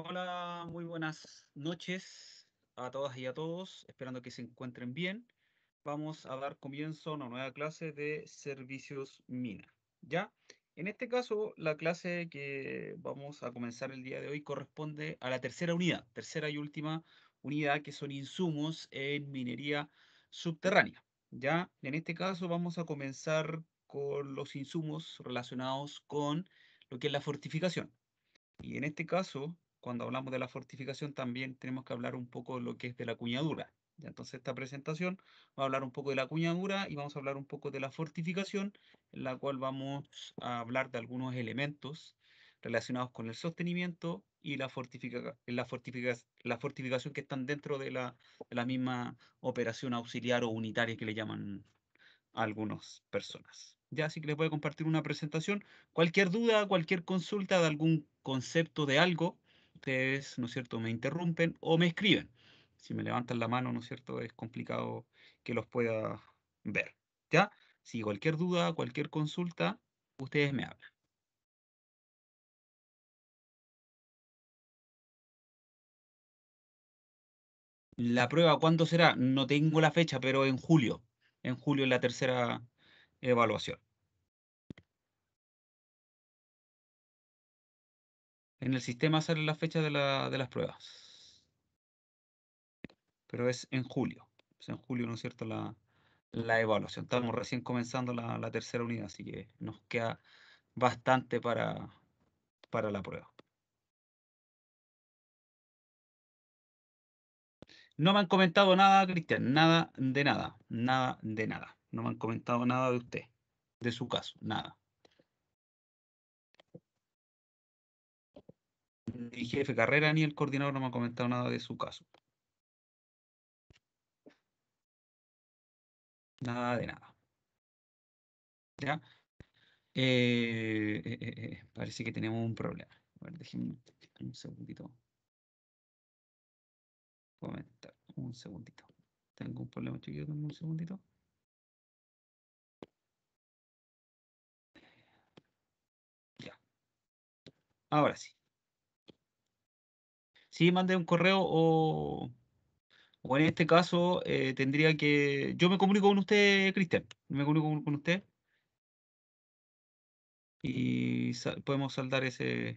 Hola, muy buenas noches a todas y a todos, esperando que se encuentren bien. Vamos a dar comienzo a una nueva clase de servicios mina. ¿Ya? En este caso, la clase que vamos a comenzar el día de hoy corresponde a la tercera unidad, tercera y última unidad, que son insumos en minería subterránea. ¿Ya? En este caso vamos a comenzar con los insumos relacionados con lo que es la fortificación. Y en este caso cuando hablamos de la fortificación también tenemos que hablar un poco de lo que es de la cuñadura. Entonces esta presentación va a hablar un poco de la cuñadura y vamos a hablar un poco de la fortificación, en la cual vamos a hablar de algunos elementos relacionados con el sostenimiento y la, fortifica, la, fortifica, la fortificación que están dentro de la, la misma operación auxiliar o unitaria que le llaman a algunas personas ya así que les voy a compartir una presentación. Cualquier duda, cualquier consulta de algún concepto de algo, ustedes, ¿no es cierto?, me interrumpen o me escriben. Si me levantan la mano, ¿no es cierto?, es complicado que los pueda ver. ¿Ya? Si cualquier duda, cualquier consulta, ustedes me hablan. La prueba, ¿cuándo será? No tengo la fecha, pero en julio. En julio es la tercera evaluación. en el sistema sale la fecha de, las pruebas. Pero es en julio. Es en julio, ¿no es cierto?, la, evaluación. Estamos recién comenzando la, tercera unidad, así que nos queda bastante para, para la prueba. No me han comentado nada, Cristian, nada de nada, nada de nada. No me han comentado nada de usted, de su caso, nada. el jefe carrera ni el coordinador no me ha comentado nada de su caso. Nada de nada. ¿Ya? Eh, eh, eh, parece que tenemos un problema. A ver, déjenme un segundito. Comentar. Un segundito. Tengo un problema, chiquillo. un segundito. Ya. Ahora sí sí mande un correo o, o en este caso eh, tendría que... Yo me comunico con usted, Cristian, me comunico con usted y podemos saldar ese,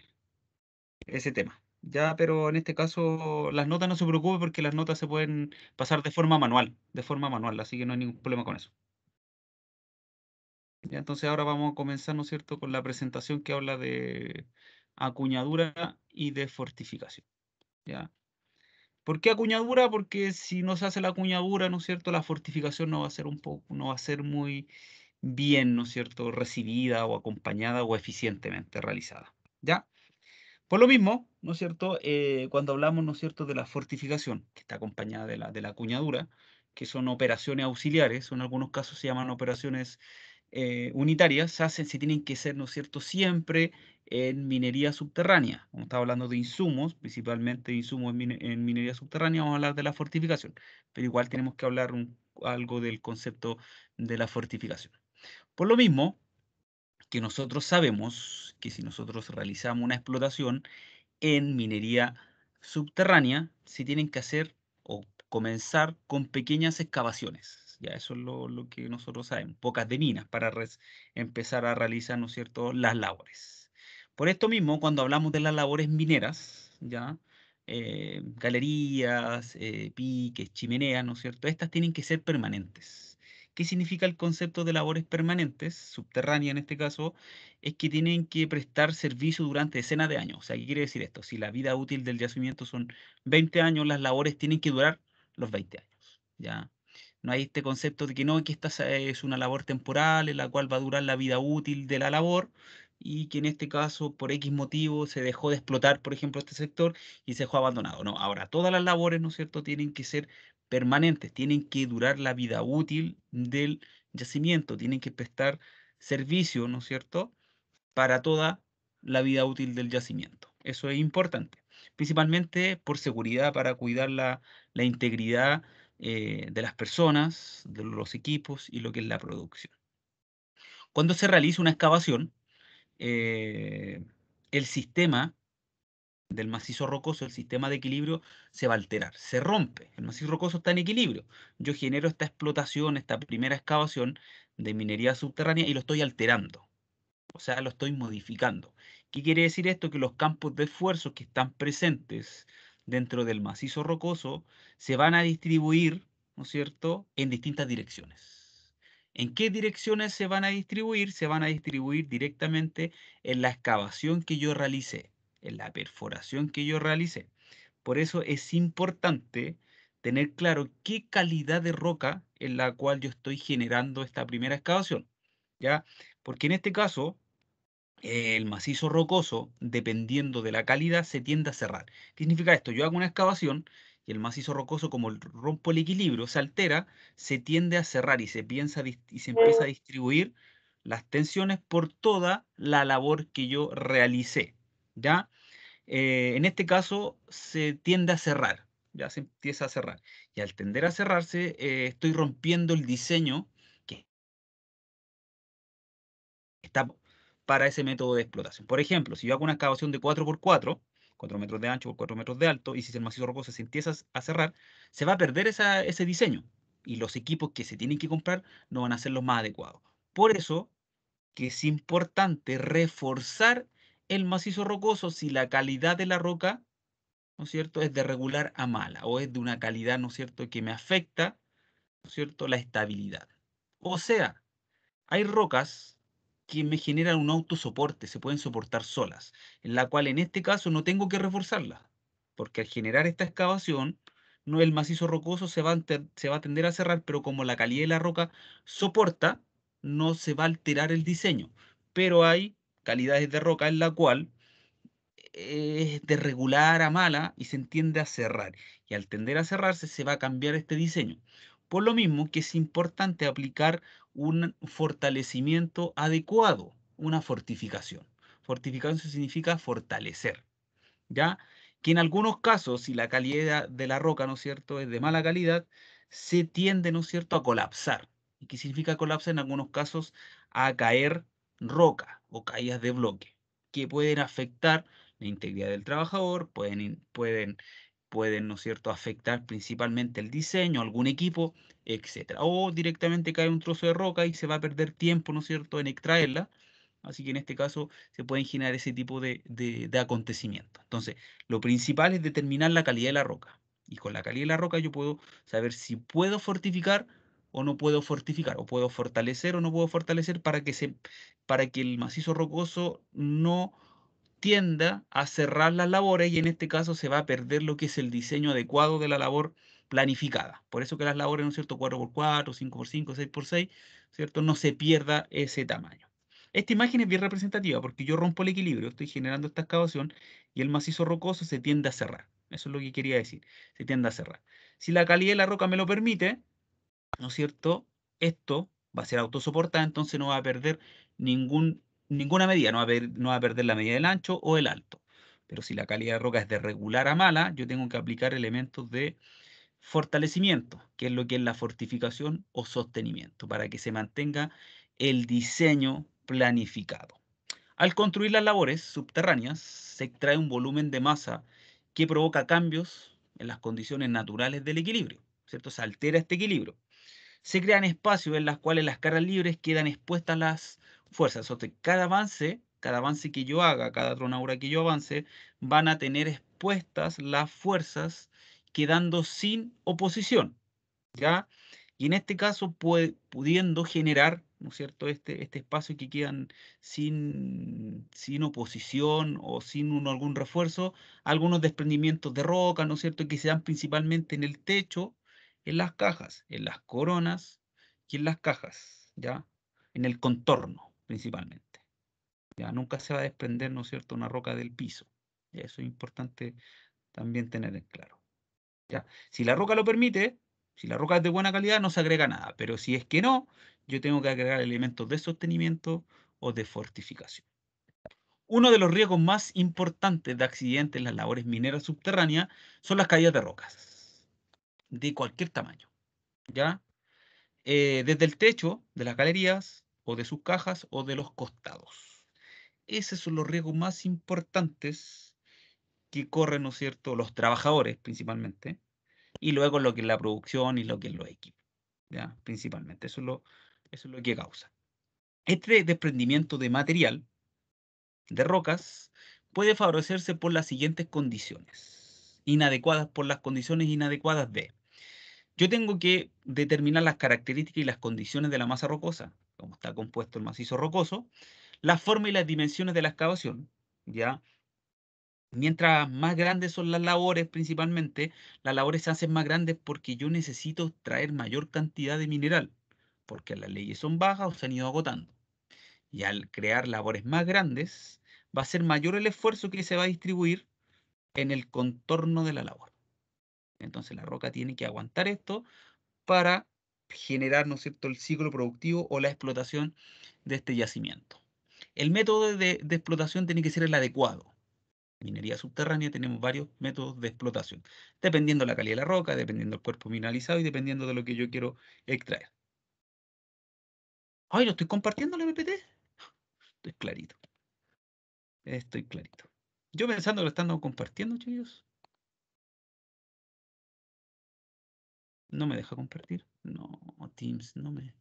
ese tema. Ya, pero en este caso las notas no se preocupen porque las notas se pueden pasar de forma manual, de forma manual, así que no hay ningún problema con eso. Ya, entonces ahora vamos a comenzar, ¿no es cierto?, con la presentación que habla de acuñadura y de fortificación. ¿ya? ¿Por qué acuñadura? Porque si no se hace la acuñadura, ¿no es cierto? La fortificación no va a ser un poco, no va a ser muy bien, ¿no es cierto?, recibida o acompañada o eficientemente realizada. ¿Ya? Por lo mismo, ¿no es cierto?, eh, cuando hablamos, ¿no es cierto?, de la fortificación, que está acompañada de la, de la acuñadura, que son operaciones auxiliares, en algunos casos se llaman operaciones eh, unitarias se hacen, se tienen que ser, ¿no es cierto?, siempre en minería subterránea. Como hablando de insumos, principalmente insumos en, minería subterránea, vamos a hablar de la fortificación, pero igual tenemos que hablar algo del concepto de la fortificación. Por lo mismo, que nosotros sabemos que si nosotros realizamos una explotación en minería subterránea, se tienen que hacer o comenzar con pequeñas excavaciones ya eso es lo, lo que nosotros sabemos, pocas de minas para empezar a realizar, ¿no es cierto?, las labores. Por esto mismo, cuando hablamos de las labores mineras, ya, eh, galerías, eh, piques, chimeneas, ¿no es cierto?, estas tienen que ser permanentes. ¿Qué significa el concepto de labores permanentes, subterránea en este caso? Es que tienen que prestar servicio durante decenas de años. O sea, ¿qué quiere decir esto? Si la vida útil del yacimiento son 20 años, las labores tienen que durar los 20 años. ¿ya? No hay este concepto de que no, que esta es una labor temporal en la cual va a durar la vida útil de la labor y que en este caso por X motivo se dejó de explotar, por ejemplo, este sector y se dejó abandonado. No, ahora todas las labores, ¿no es cierto?, tienen que ser permanentes, tienen que durar la vida útil del yacimiento, tienen que prestar servicio, ¿no es cierto?, para toda la vida útil del yacimiento. Eso es importante, principalmente por seguridad, para cuidar la, la integridad eh, de las personas, de los equipos y lo que es la producción. Cuando se realiza una excavación, eh, el sistema del macizo rocoso, el sistema de equilibrio se va a alterar, se rompe. El macizo rocoso está en equilibrio. Yo genero esta explotación, esta primera excavación de minería subterránea y lo estoy alterando. O sea, lo estoy modificando. ¿Qué quiere decir esto? Que los campos de esfuerzo que están presentes dentro del macizo rocoso se van a distribuir, ¿no es cierto?, en distintas direcciones. ¿En qué direcciones se van a distribuir? Se van a distribuir directamente en la excavación que yo realicé, en la perforación que yo realicé. Por eso es importante tener claro qué calidad de roca en la cual yo estoy generando esta primera excavación, ¿ya? Porque en este caso, el macizo rocoso, dependiendo de la calidad, se tiende a cerrar. ¿Qué significa esto? Yo hago una excavación y el macizo rocoso, como rompo el equilibrio, se altera, se tiende a cerrar y se, piensa, y se empieza a distribuir las tensiones por toda la labor que yo realicé. ¿ya? Eh, en este caso, se tiende a cerrar, ya se empieza a cerrar. Y al tender a cerrarse, eh, estoy rompiendo el diseño que está para ese método de explotación. Por ejemplo, si yo hago una excavación de 4x4, 4 metros de ancho por 4 metros de alto, y si el macizo rocoso se empieza a cerrar, se va a perder ese diseño y los equipos que se tienen que comprar no van a ser los más adecuados. Por eso que es importante reforzar el macizo rocoso si la calidad de la roca, ¿no es cierto?, es de regular a mala o es de una calidad, ¿no es cierto?, que me afecta, ¿no es cierto?, la estabilidad. O sea, hay rocas que me generan un autosoporte, se pueden soportar solas, en la cual en este caso no tengo que reforzarla, porque al generar esta excavación, no el macizo rocoso se va, a se va a tender a cerrar, pero como la calidad de la roca soporta, no se va a alterar el diseño. Pero hay calidades de roca en la cual eh, es de regular a mala y se entiende a cerrar. Y al tender a cerrarse se va a cambiar este diseño. Por lo mismo que es importante aplicar un fortalecimiento adecuado, una fortificación. Fortificación significa fortalecer, ¿ya? Que en algunos casos, si la calidad de la roca, ¿no es cierto?, es de mala calidad, se tiende, ¿no es cierto?, a colapsar. ¿Y qué significa colapsar? En algunos casos, a caer roca o caídas de bloque, que pueden afectar la integridad del trabajador, pueden, pueden pueden, ¿no es cierto?, afectar principalmente el diseño, algún equipo, etc. O directamente cae un trozo de roca y se va a perder tiempo, ¿no es cierto?, en extraerla. Así que en este caso se pueden generar ese tipo de, de, acontecimientos. Entonces, lo principal es determinar la calidad de la roca. Y con la calidad de la roca yo puedo saber si puedo fortificar o no puedo fortificar, o puedo fortalecer o no puedo fortalecer para que, se, para que el macizo rocoso no tienda a cerrar las labores y en este caso se va a perder lo que es el diseño adecuado de la labor planificada. Por eso que las labores, ¿no es cierto?, 4x4, 5x5, 6x6, ¿cierto?, no se pierda ese tamaño. Esta imagen es bien representativa porque yo rompo el equilibrio, estoy generando esta excavación y el macizo rocoso se tiende a cerrar. Eso es lo que quería decir, se tiende a cerrar. Si la calidad de la roca me lo permite, ¿no es cierto?, esto va a ser autosoportada, entonces no va a perder ningún ninguna medida, no va, a perder la medida del ancho o el alto. Pero si la calidad de roca es de regular a mala, yo tengo que aplicar elementos de fortalecimiento, que es lo que es la fortificación o sostenimiento, para que se mantenga el diseño planificado. Al construir las labores subterráneas, se extrae un volumen de masa que provoca cambios en las condiciones naturales del equilibrio, ¿cierto? Se altera este equilibrio. Se crean espacios en los cuales las caras libres quedan expuestas a las fuerza. cada avance, cada avance que yo haga, cada tronadura que yo avance, van a tener expuestas las fuerzas quedando sin oposición. ¿Ya? Y en este caso, puede, pudiendo generar, ¿no es cierto?, este, este espacio que quedan sin, sin oposición o sin algún refuerzo, algunos desprendimientos de roca, ¿no es cierto?, que se dan principalmente en el techo, en las cajas, en las coronas y en las cajas, ¿ya? En el contorno principalmente. Ya nunca se va a desprender, ¿no es cierto?, una roca del piso. eso es importante también tener en claro. Ya, si la roca lo permite, si la roca es de buena calidad, no se agrega nada, pero si es que no, yo tengo que agregar elementos de sostenimiento o de fortificación. Uno de los riesgos más importantes de accidentes en las labores mineras subterráneas son las caídas de rocas, de cualquier tamaño. ¿ya? Eh, desde el techo de las galerías, o de sus cajas o de los costados. Esos son los riesgos más importantes que corren, ¿no es cierto?, los trabajadores principalmente, y luego lo que es la producción y lo que es los equipos, ¿ya? Principalmente, eso es lo, eso es lo que causa. Este desprendimiento de material de rocas puede favorecerse por las siguientes condiciones, inadecuadas por las condiciones inadecuadas de... Yo tengo que determinar las características y las condiciones de la masa rocosa como está compuesto el macizo rocoso, la forma y las dimensiones de la excavación, ¿ya? Mientras más grandes son las labores, principalmente, las labores se hacen más grandes porque yo necesito traer mayor cantidad de mineral, porque las leyes son bajas o se han ido agotando. Y al crear labores más grandes, va a ser mayor el esfuerzo que se va a distribuir en el contorno de la labor. Entonces la roca tiene que aguantar esto para generar, ¿no es cierto?, el ciclo productivo o la explotación de este yacimiento. El método de, explotación tiene que ser el adecuado. En minería subterránea tenemos varios métodos de explotación, dependiendo de la calidad de la roca, dependiendo del cuerpo mineralizado y dependiendo de lo que yo quiero extraer. Ay, ¿lo estoy compartiendo el MPT? Estoy clarito. Estoy clarito. Yo pensando que lo están compartiendo, chicos. No me deja compartir. No, Teams, no me...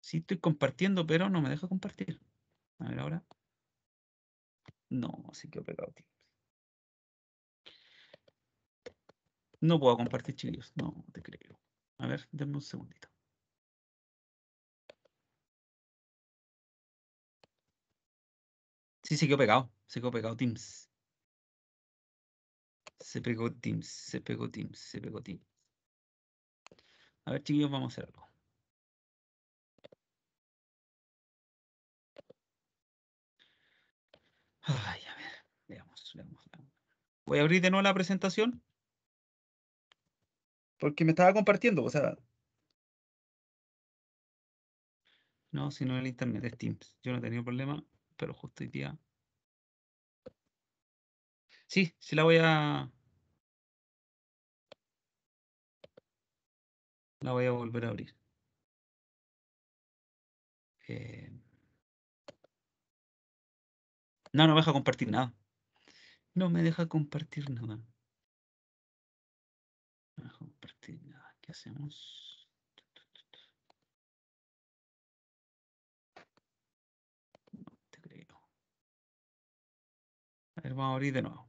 Sí estoy compartiendo, pero no me deja compartir. A ver ahora. No, sí que he pegado Teams. No puedo compartir, chicos. No te creo. A ver, denme un segundito. Sí, sí que he pegado. que he pegado Teams. Se pegó Teams, se pegó Teams, se pegó Teams. A ver, chiquillos, vamos a hacer algo. Ay, a ver, veamos, veamos, Voy a abrir de nuevo la presentación. Porque me estaba compartiendo, o sea. No, si no el internet es Teams. Yo no he tenido problema, pero justo hoy día Sí, sí la voy a. La voy a volver a abrir. Eh, no, no me deja compartir nada. No me deja compartir nada. No me deja compartir nada. ¿Qué hacemos? No A ver, vamos a abrir de nuevo.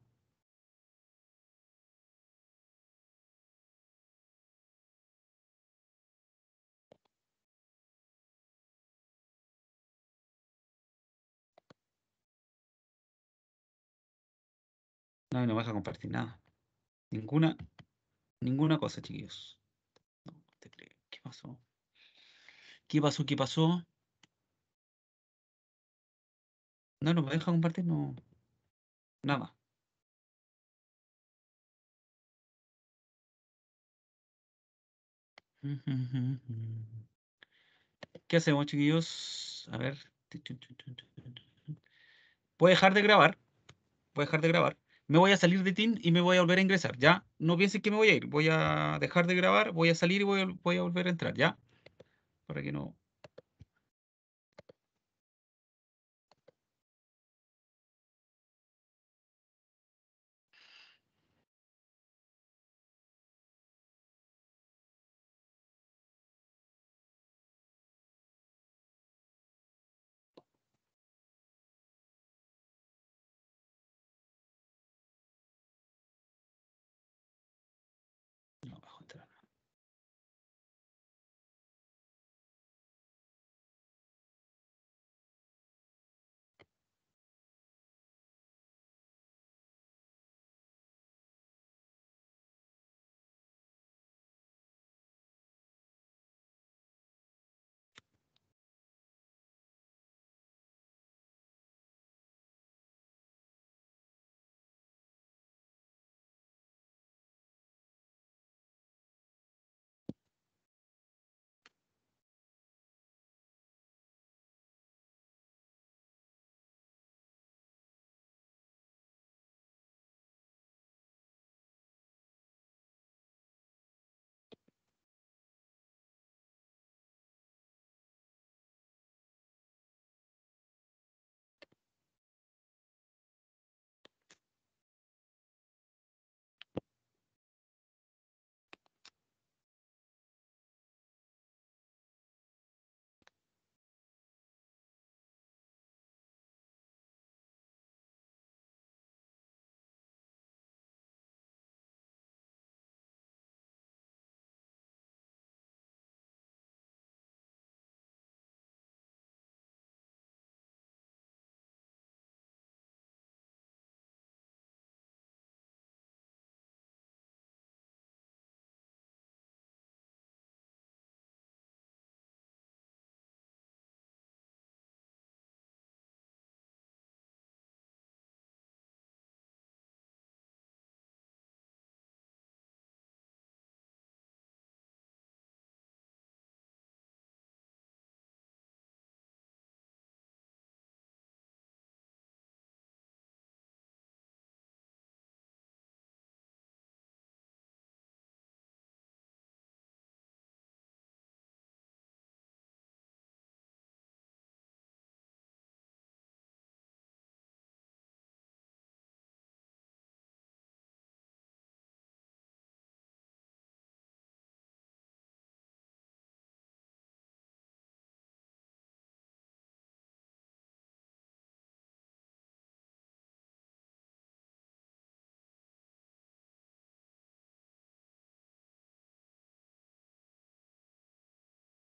No, no me deja compartir nada. Ninguna, ninguna cosa, chiquillos. No, ¿Qué pasó? ¿Qué pasó? ¿Qué pasó? No, no me deja compartir, no. Nada. ¿Qué hacemos, chiquillos? A ver. Puede dejar de grabar. Puede dejar de grabar me voy a salir de Team y me voy a volver a ingresar, ¿ya? No piensen que me voy a ir, voy a dejar de grabar, voy a salir y voy a volver a entrar, ¿ya? Para que no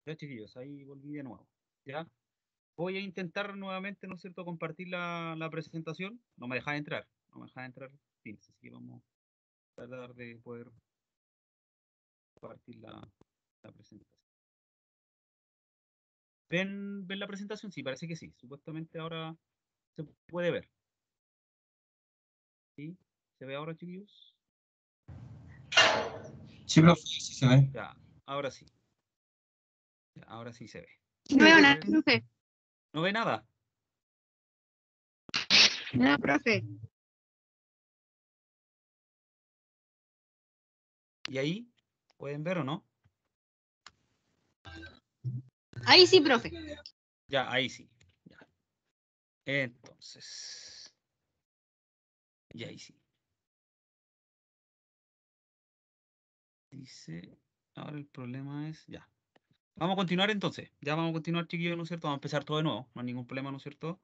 Ya chiquillos, ahí volví de nuevo. ¿Ya? Voy a intentar nuevamente, ¿no es cierto?, compartir la, presentación. No me deja de entrar, no me deja de entrar Sí, así que vamos a tratar de poder compartir la, presentación. ¿Ven, la presentación? Sí, parece que sí. Supuestamente ahora se puede ver. ¿Sí? ¿Se ve ahora, chiquillos? Sí, profesor, sí se ve. Ya, ahora sí. Ahora sí se ve. No veo nada, profe. ¿No ve nada? No, profe. ¿Y ahí? ¿Pueden ver o no? Ahí sí, profe. Ya, ahí sí. Ya. Entonces. Y ahí sí. Dice, ahora el problema es, ya, Vamos a continuar entonces. Ya vamos a continuar, chiquillos, ¿no es cierto? Vamos a empezar todo de nuevo. No hay ningún problema, ¿no es cierto?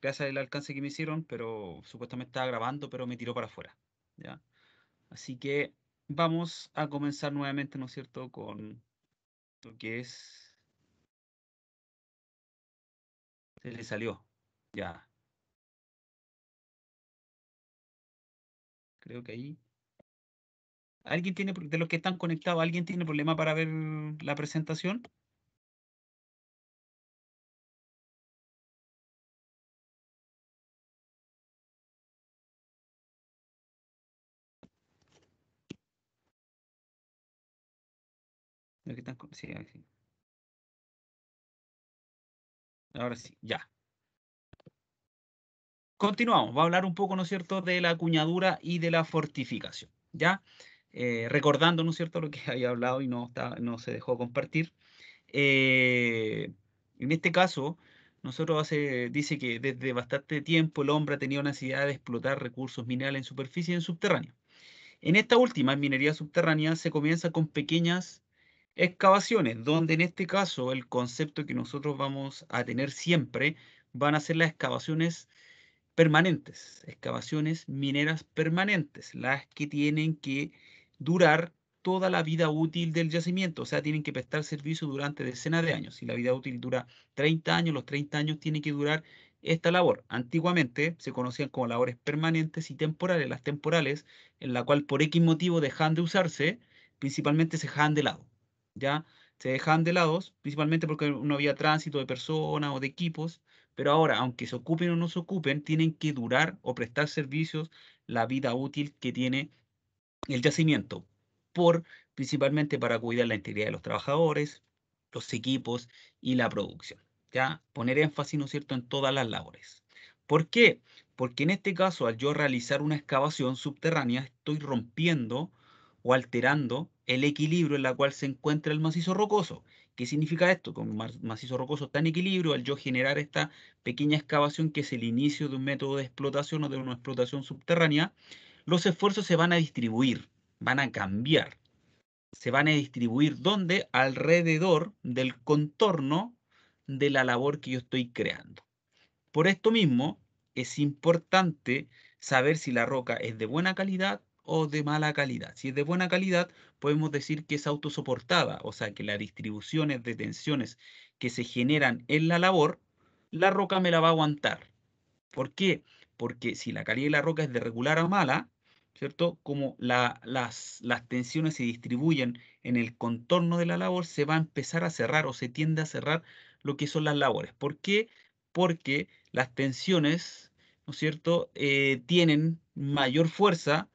Gracias al alcance que me hicieron, pero supuestamente estaba grabando, pero me tiró para afuera. ¿Ya? Así que vamos a comenzar nuevamente, ¿no es cierto?, con lo que es... Se le salió. Ya. Creo que ahí ¿Alguien tiene, de los que están conectados, alguien tiene problema para ver la presentación? que sí, Ahora sí, ya. Continuamos. Va a hablar un poco, ¿no es cierto?, de la cuñadura y de la fortificación. ¿Ya? Eh, recordando, ¿no cierto?, lo que había hablado y no, no se dejó compartir. Eh, en este caso, nosotros hace, dice que desde bastante tiempo el hombre ha tenido una necesidad de explotar recursos minerales en superficie y en subterráneo. En esta última, en minería subterránea, se comienza con pequeñas excavaciones, donde en este caso el concepto que nosotros vamos a tener siempre van a ser las excavaciones permanentes, excavaciones mineras permanentes, las que tienen que durar toda la vida útil del yacimiento, o sea, tienen que prestar servicio durante decenas de años. Si la vida útil dura 30 años, los 30 años tiene que durar esta labor. Antiguamente se conocían como labores permanentes y temporales, las temporales, en la cual por X motivo dejan de usarse, principalmente se dejan de lado, ¿ya? Se dejan de lado, principalmente porque no había tránsito de personas o de equipos, pero ahora, aunque se ocupen o no se ocupen, tienen que durar o prestar servicios la vida útil que tiene el yacimiento, por, principalmente para cuidar la integridad de los trabajadores, los equipos y la producción. ¿ya? Poner énfasis, cierto?, en todas las labores. ¿Por qué? Porque en este caso, al yo realizar una excavación subterránea, estoy rompiendo o alterando el equilibrio en la cual se encuentra el macizo rocoso. ¿Qué significa esto? Como el macizo rocoso está en equilibrio, al yo generar esta pequeña excavación, que es el inicio de un método de explotación o de una explotación subterránea, los esfuerzos se van a distribuir, van a cambiar. Se van a distribuir ¿dónde? alrededor del contorno de la labor que yo estoy creando. Por esto mismo, es importante saber si la roca es de buena calidad o de mala calidad. Si es de buena calidad, podemos decir que es autosoportada, o sea que las distribuciones de tensiones que se generan en la labor, la roca me la va a aguantar. ¿Por qué? Porque si la calidad de la roca es de regular o mala, ¿cierto? Como las, tensiones se distribuyen en el contorno de la labor, se va a empezar a cerrar o se tiende a cerrar lo que son las labores. ¿Por qué? Porque las tensiones, ¿no es cierto?, eh, tienen mayor fuerza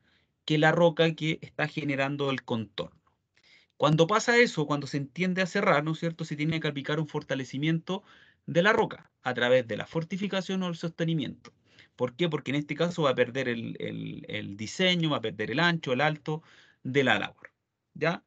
que la roca que está generando el contorno. Cuando pasa eso, cuando se entiende a cerrar, ¿no es cierto?, se tiene que aplicar un fortalecimiento de la roca a través de la fortificación o el sostenimiento. ¿Por qué? Porque en este caso va a perder el, diseño, va a perder el ancho, el alto de la labor. ¿Ya?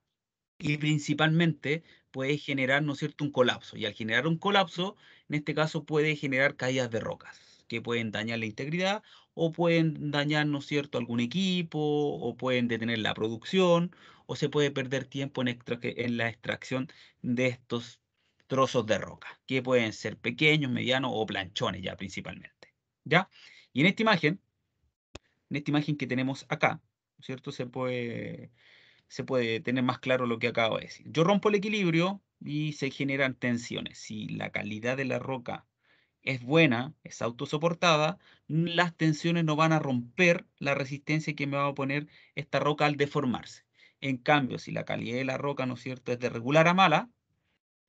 Y principalmente puede generar, ¿no es cierto?, un colapso. Y al generar un colapso, en este caso puede generar caídas de rocas, que pueden dañar la integridad o pueden dañar, ¿no es cierto?, algún equipo o pueden detener la producción o se puede perder tiempo en, extra en la extracción de estos trozos de roca, que pueden ser pequeños, medianos o planchones ya principalmente. ¿Ya? Y en esta imagen, en esta imagen que tenemos acá, ¿cierto? Se puede, se puede tener más claro lo que acabo de decir. Yo rompo el equilibrio y se generan tensiones. Si la calidad de la roca es buena, es autosoportada, las tensiones no van a romper la resistencia que me va a poner esta roca al deformarse. En cambio, si la calidad de la roca, ¿no es cierto?, es de regular a mala,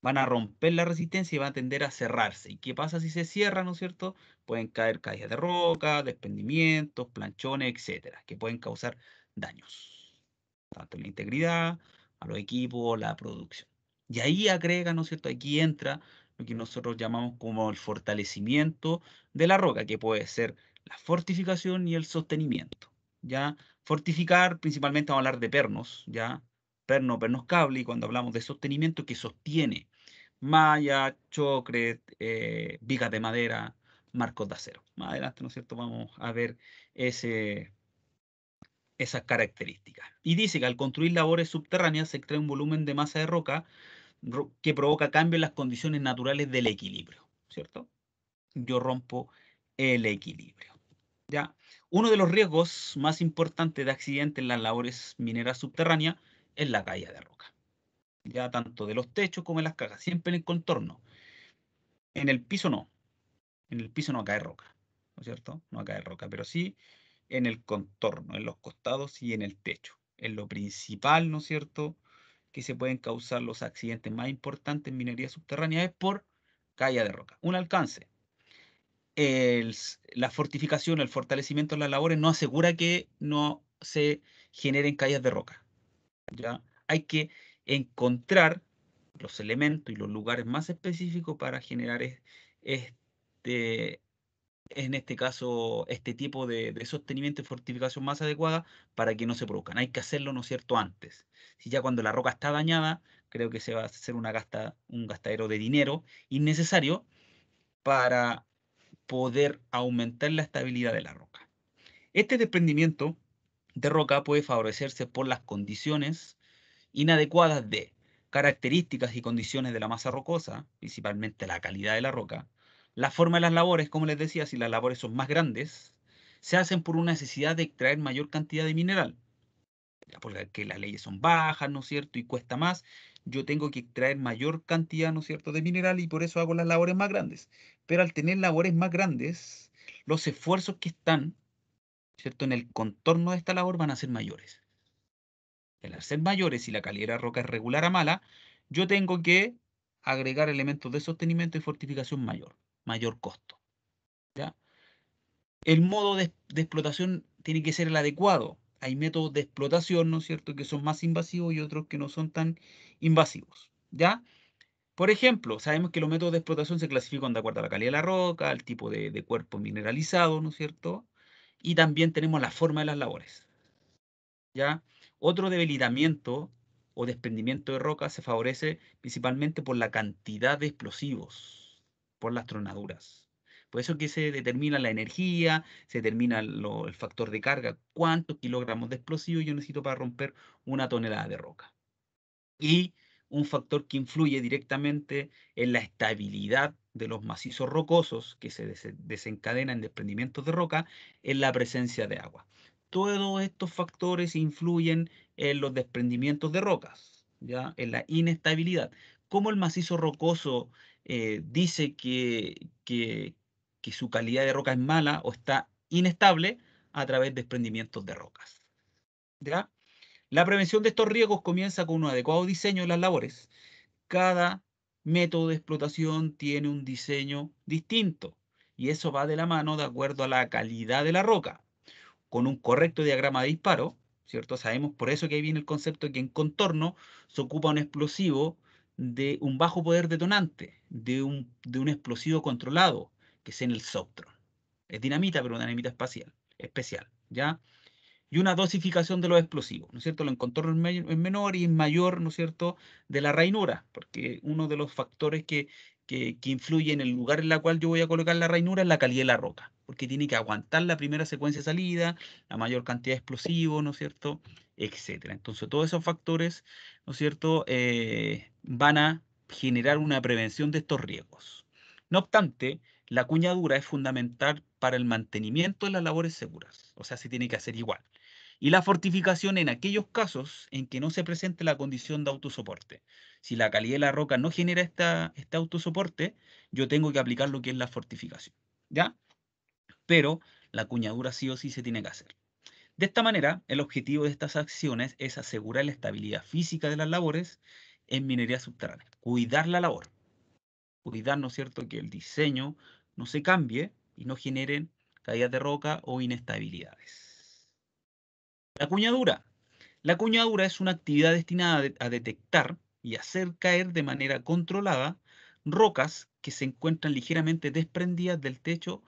van a romper la resistencia y van a tender a cerrarse. ¿Y qué pasa si se cierra, no es cierto? Pueden caer caídas de roca, desprendimientos, planchones, etcétera, que pueden causar daños, tanto en la integridad, a los equipos, la producción. Y ahí agrega, ¿no es cierto? Aquí entra lo que nosotros llamamos como el fortalecimiento de la roca, que puede ser la fortificación y el sostenimiento. ¿ya? Fortificar, principalmente vamos a hablar de pernos, ¿ya? perno, pernos cable, y cuando hablamos de sostenimiento, que sostiene Maya, chocres, eh, vigas de madera, marcos de acero. Más adelante, ¿no es cierto?, vamos a ver esas características. Y dice que al construir labores subterráneas se extrae un volumen de masa de roca que provoca cambios en las condiciones naturales del equilibrio, ¿cierto? Yo rompo el equilibrio. ¿ya? Uno de los riesgos más importantes de accidentes en las labores mineras subterráneas es la caída de roca ya tanto de los techos como en las cajas, siempre en el contorno. En el piso no, en el piso no cae roca, ¿no es cierto? No cae roca, pero sí en el contorno, en los costados y en el techo. es lo principal, ¿no es cierto?, que se pueden causar los accidentes más importantes en minería subterránea es por caída de roca. Un alcance. la fortificación, el fortalecimiento de las labores no asegura que no se generen caídas de roca. ¿ya? Hay que encontrar los elementos y los lugares más específicos para generar este, en este caso, este tipo de, sostenimiento y fortificación más adecuada para que no se produzcan. Hay que hacerlo, ¿no es cierto?, antes. Si ya cuando la roca está dañada, creo que se va a hacer una gasta, un gastadero de dinero innecesario para poder aumentar la estabilidad de la roca. Este desprendimiento de roca puede favorecerse por las condiciones inadecuadas de características y condiciones de la masa rocosa, principalmente la calidad de la roca, la forma de las labores, como les decía, si las labores son más grandes, se hacen por una necesidad de extraer mayor cantidad de mineral. Porque las leyes son bajas, ¿no es cierto? Y cuesta más. Yo tengo que extraer mayor cantidad, ¿no es cierto?, de mineral y por eso hago las labores más grandes. Pero al tener labores más grandes, los esfuerzos que están, ¿cierto?, en el contorno de esta labor van a ser mayores. El las mayor mayores si la calidad de la roca es regular a mala, yo tengo que agregar elementos de sostenimiento y fortificación mayor, mayor costo. ¿ya? El modo de, explotación tiene que ser el adecuado. Hay métodos de explotación, ¿no es cierto?, que son más invasivos y otros que no son tan invasivos. ¿Ya? Por ejemplo, sabemos que los métodos de explotación se clasifican de acuerdo a la calidad de la roca, al tipo de, de cuerpo mineralizado, ¿no es cierto? Y también tenemos la forma de las labores. ¿Ya? Otro debilitamiento o desprendimiento de roca se favorece principalmente por la cantidad de explosivos, por las tronaduras. Por eso que se determina la energía, se determina el factor de carga, cuántos kilogramos de explosivo yo necesito para romper una tonelada de roca. Y un factor que influye directamente en la estabilidad de los macizos rocosos que se desencadena desencadenan en desprendimientos de roca es la presencia de agua todos estos factores influyen en los desprendimientos de rocas, ¿ya? en la inestabilidad. Como el macizo rocoso eh, dice que, que, su calidad de roca es mala o está inestable a través de desprendimientos de rocas. ¿ya? La prevención de estos riesgos comienza con un adecuado diseño de las labores. Cada método de explotación tiene un diseño distinto y eso va de la mano de acuerdo a la calidad de la roca con un correcto diagrama de disparo, ¿cierto? Sabemos por eso que ahí viene el concepto de que en contorno se ocupa un explosivo de un bajo poder detonante, de un, de un explosivo controlado, que es en el Soptron. Es dinamita, pero una dinamita espacial, especial, ¿ya? Y una dosificación de los explosivos, ¿no es cierto? Lo en contorno es menor y es mayor, ¿no es cierto?, de la reinura, porque uno de los factores que que, influye en el lugar en la cual yo voy a colocar la rainura, es la calidad de la roca, porque tiene que aguantar la primera secuencia de salida, la mayor cantidad de explosivos, ¿no es cierto?, etcétera. Entonces, todos esos factores, ¿no es cierto?, eh, van a generar una prevención de estos riesgos. No obstante, la cuñadura es fundamental para el mantenimiento de las labores seguras, o sea, se tiene que hacer igual. Y la fortificación en aquellos casos en que no se presente la condición de autosoporte si la calidad de la roca no genera esta, este autosoporte, yo tengo que aplicar lo que es la fortificación, ¿ya? Pero la cuñadura sí o sí se tiene que hacer. De esta manera, el objetivo de estas acciones es asegurar la estabilidad física de las labores en minería subterránea, cuidar la labor, cuidar, ¿no es cierto?, que el diseño no se cambie y no generen caídas de roca o inestabilidades. La cuñadura. La cuñadura es una actividad destinada a detectar y hacer caer de manera controlada rocas que se encuentran ligeramente desprendidas del techo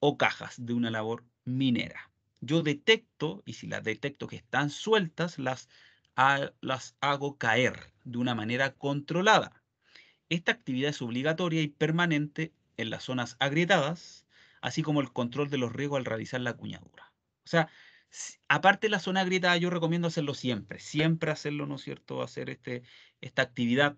o cajas de una labor minera. Yo detecto, y si las detecto que están sueltas, las, las hago caer de una manera controlada. Esta actividad es obligatoria y permanente en las zonas agrietadas, así como el control de los riegos al realizar la cuñadura. O sea, aparte de la zona agrietada, yo recomiendo hacerlo siempre, siempre hacerlo, ¿no es cierto? Hacer este, esta actividad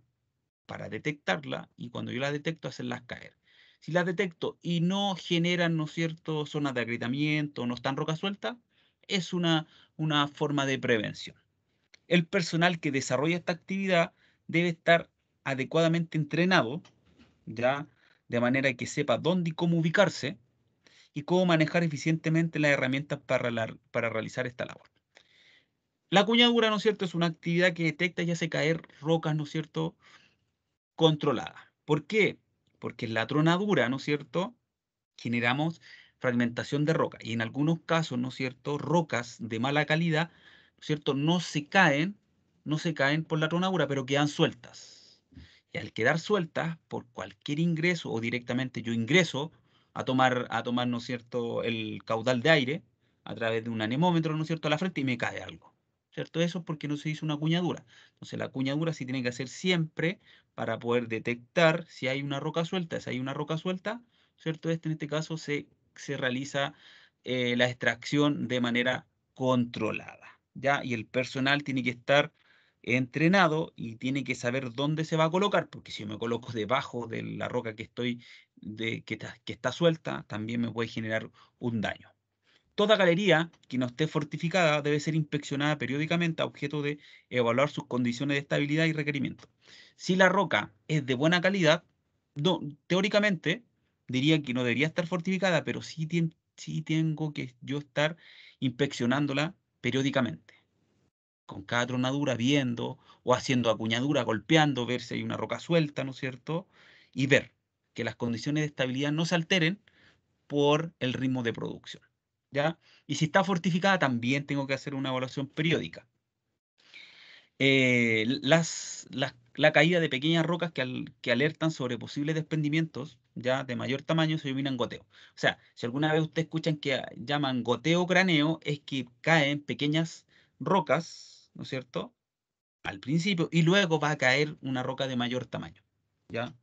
para detectarla y cuando yo la detecto, hacerlas caer. Si la detecto y no generan, ¿no es cierto?, zonas de agrietamiento, no están roca suelta, es una forma de prevención. El personal que desarrolla esta actividad debe estar adecuadamente entrenado, ya de manera que sepa dónde y cómo ubicarse, y cómo manejar eficientemente las herramientas para, para realizar esta labor. La cuñadura, ¿no es cierto?, es una actividad que detecta y hace caer rocas, ¿no es cierto?, controladas. ¿Por qué? Porque en la tronadura, ¿no es cierto?, generamos fragmentación de roca. Y en algunos casos, ¿no es cierto?, rocas de mala calidad, ¿no es cierto?, no se caen, no se caen por la tronadura, pero quedan sueltas. Y al quedar sueltas, por cualquier ingreso o directamente yo ingreso, a tomar, a tomar, ¿no cierto?, el caudal de aire a través de un anemómetro, ¿no es cierto?, a la frente y me cae algo. ¿Cierto? Eso es porque no se hizo una cuñadura. Entonces la cuñadura sí tiene que hacer siempre para poder detectar si hay una roca suelta. Si hay una roca suelta, ¿cierto? Este, en este caso se, se realiza eh, la extracción de manera controlada. ¿ya? Y el personal tiene que estar entrenado y tiene que saber dónde se va a colocar, porque si yo me coloco debajo de la roca que estoy de, que, está suelta también me puede generar un daño. Toda galería que no esté fortificada debe ser inspeccionada periódicamente a objeto de evaluar sus condiciones de estabilidad y requerimiento. Si la roca es de buena calidad, teóricamente diría que no debería estar fortificada, pero sí, sí tengo que yo estar inspeccionándola periódicamente. Con cada tronadura, viendo o haciendo acuñadura, golpeando, ver si hay una roca suelta, ¿no es cierto? Y ver que las condiciones de estabilidad no se alteren por el ritmo de producción. ¿ya? Y si está fortificada, también tengo que hacer una evaluación periódica. Eh, las, la caída de pequeñas rocas que, que, alertan sobre posibles desprendimientos ya de mayor tamaño se denominan goteo. O sea, si alguna vez ustedes escuchan que llaman goteo graneo es que caen pequeñas rocas, ¿no es cierto? Al principio, y luego va a caer una roca de mayor tamaño. ¿Ya?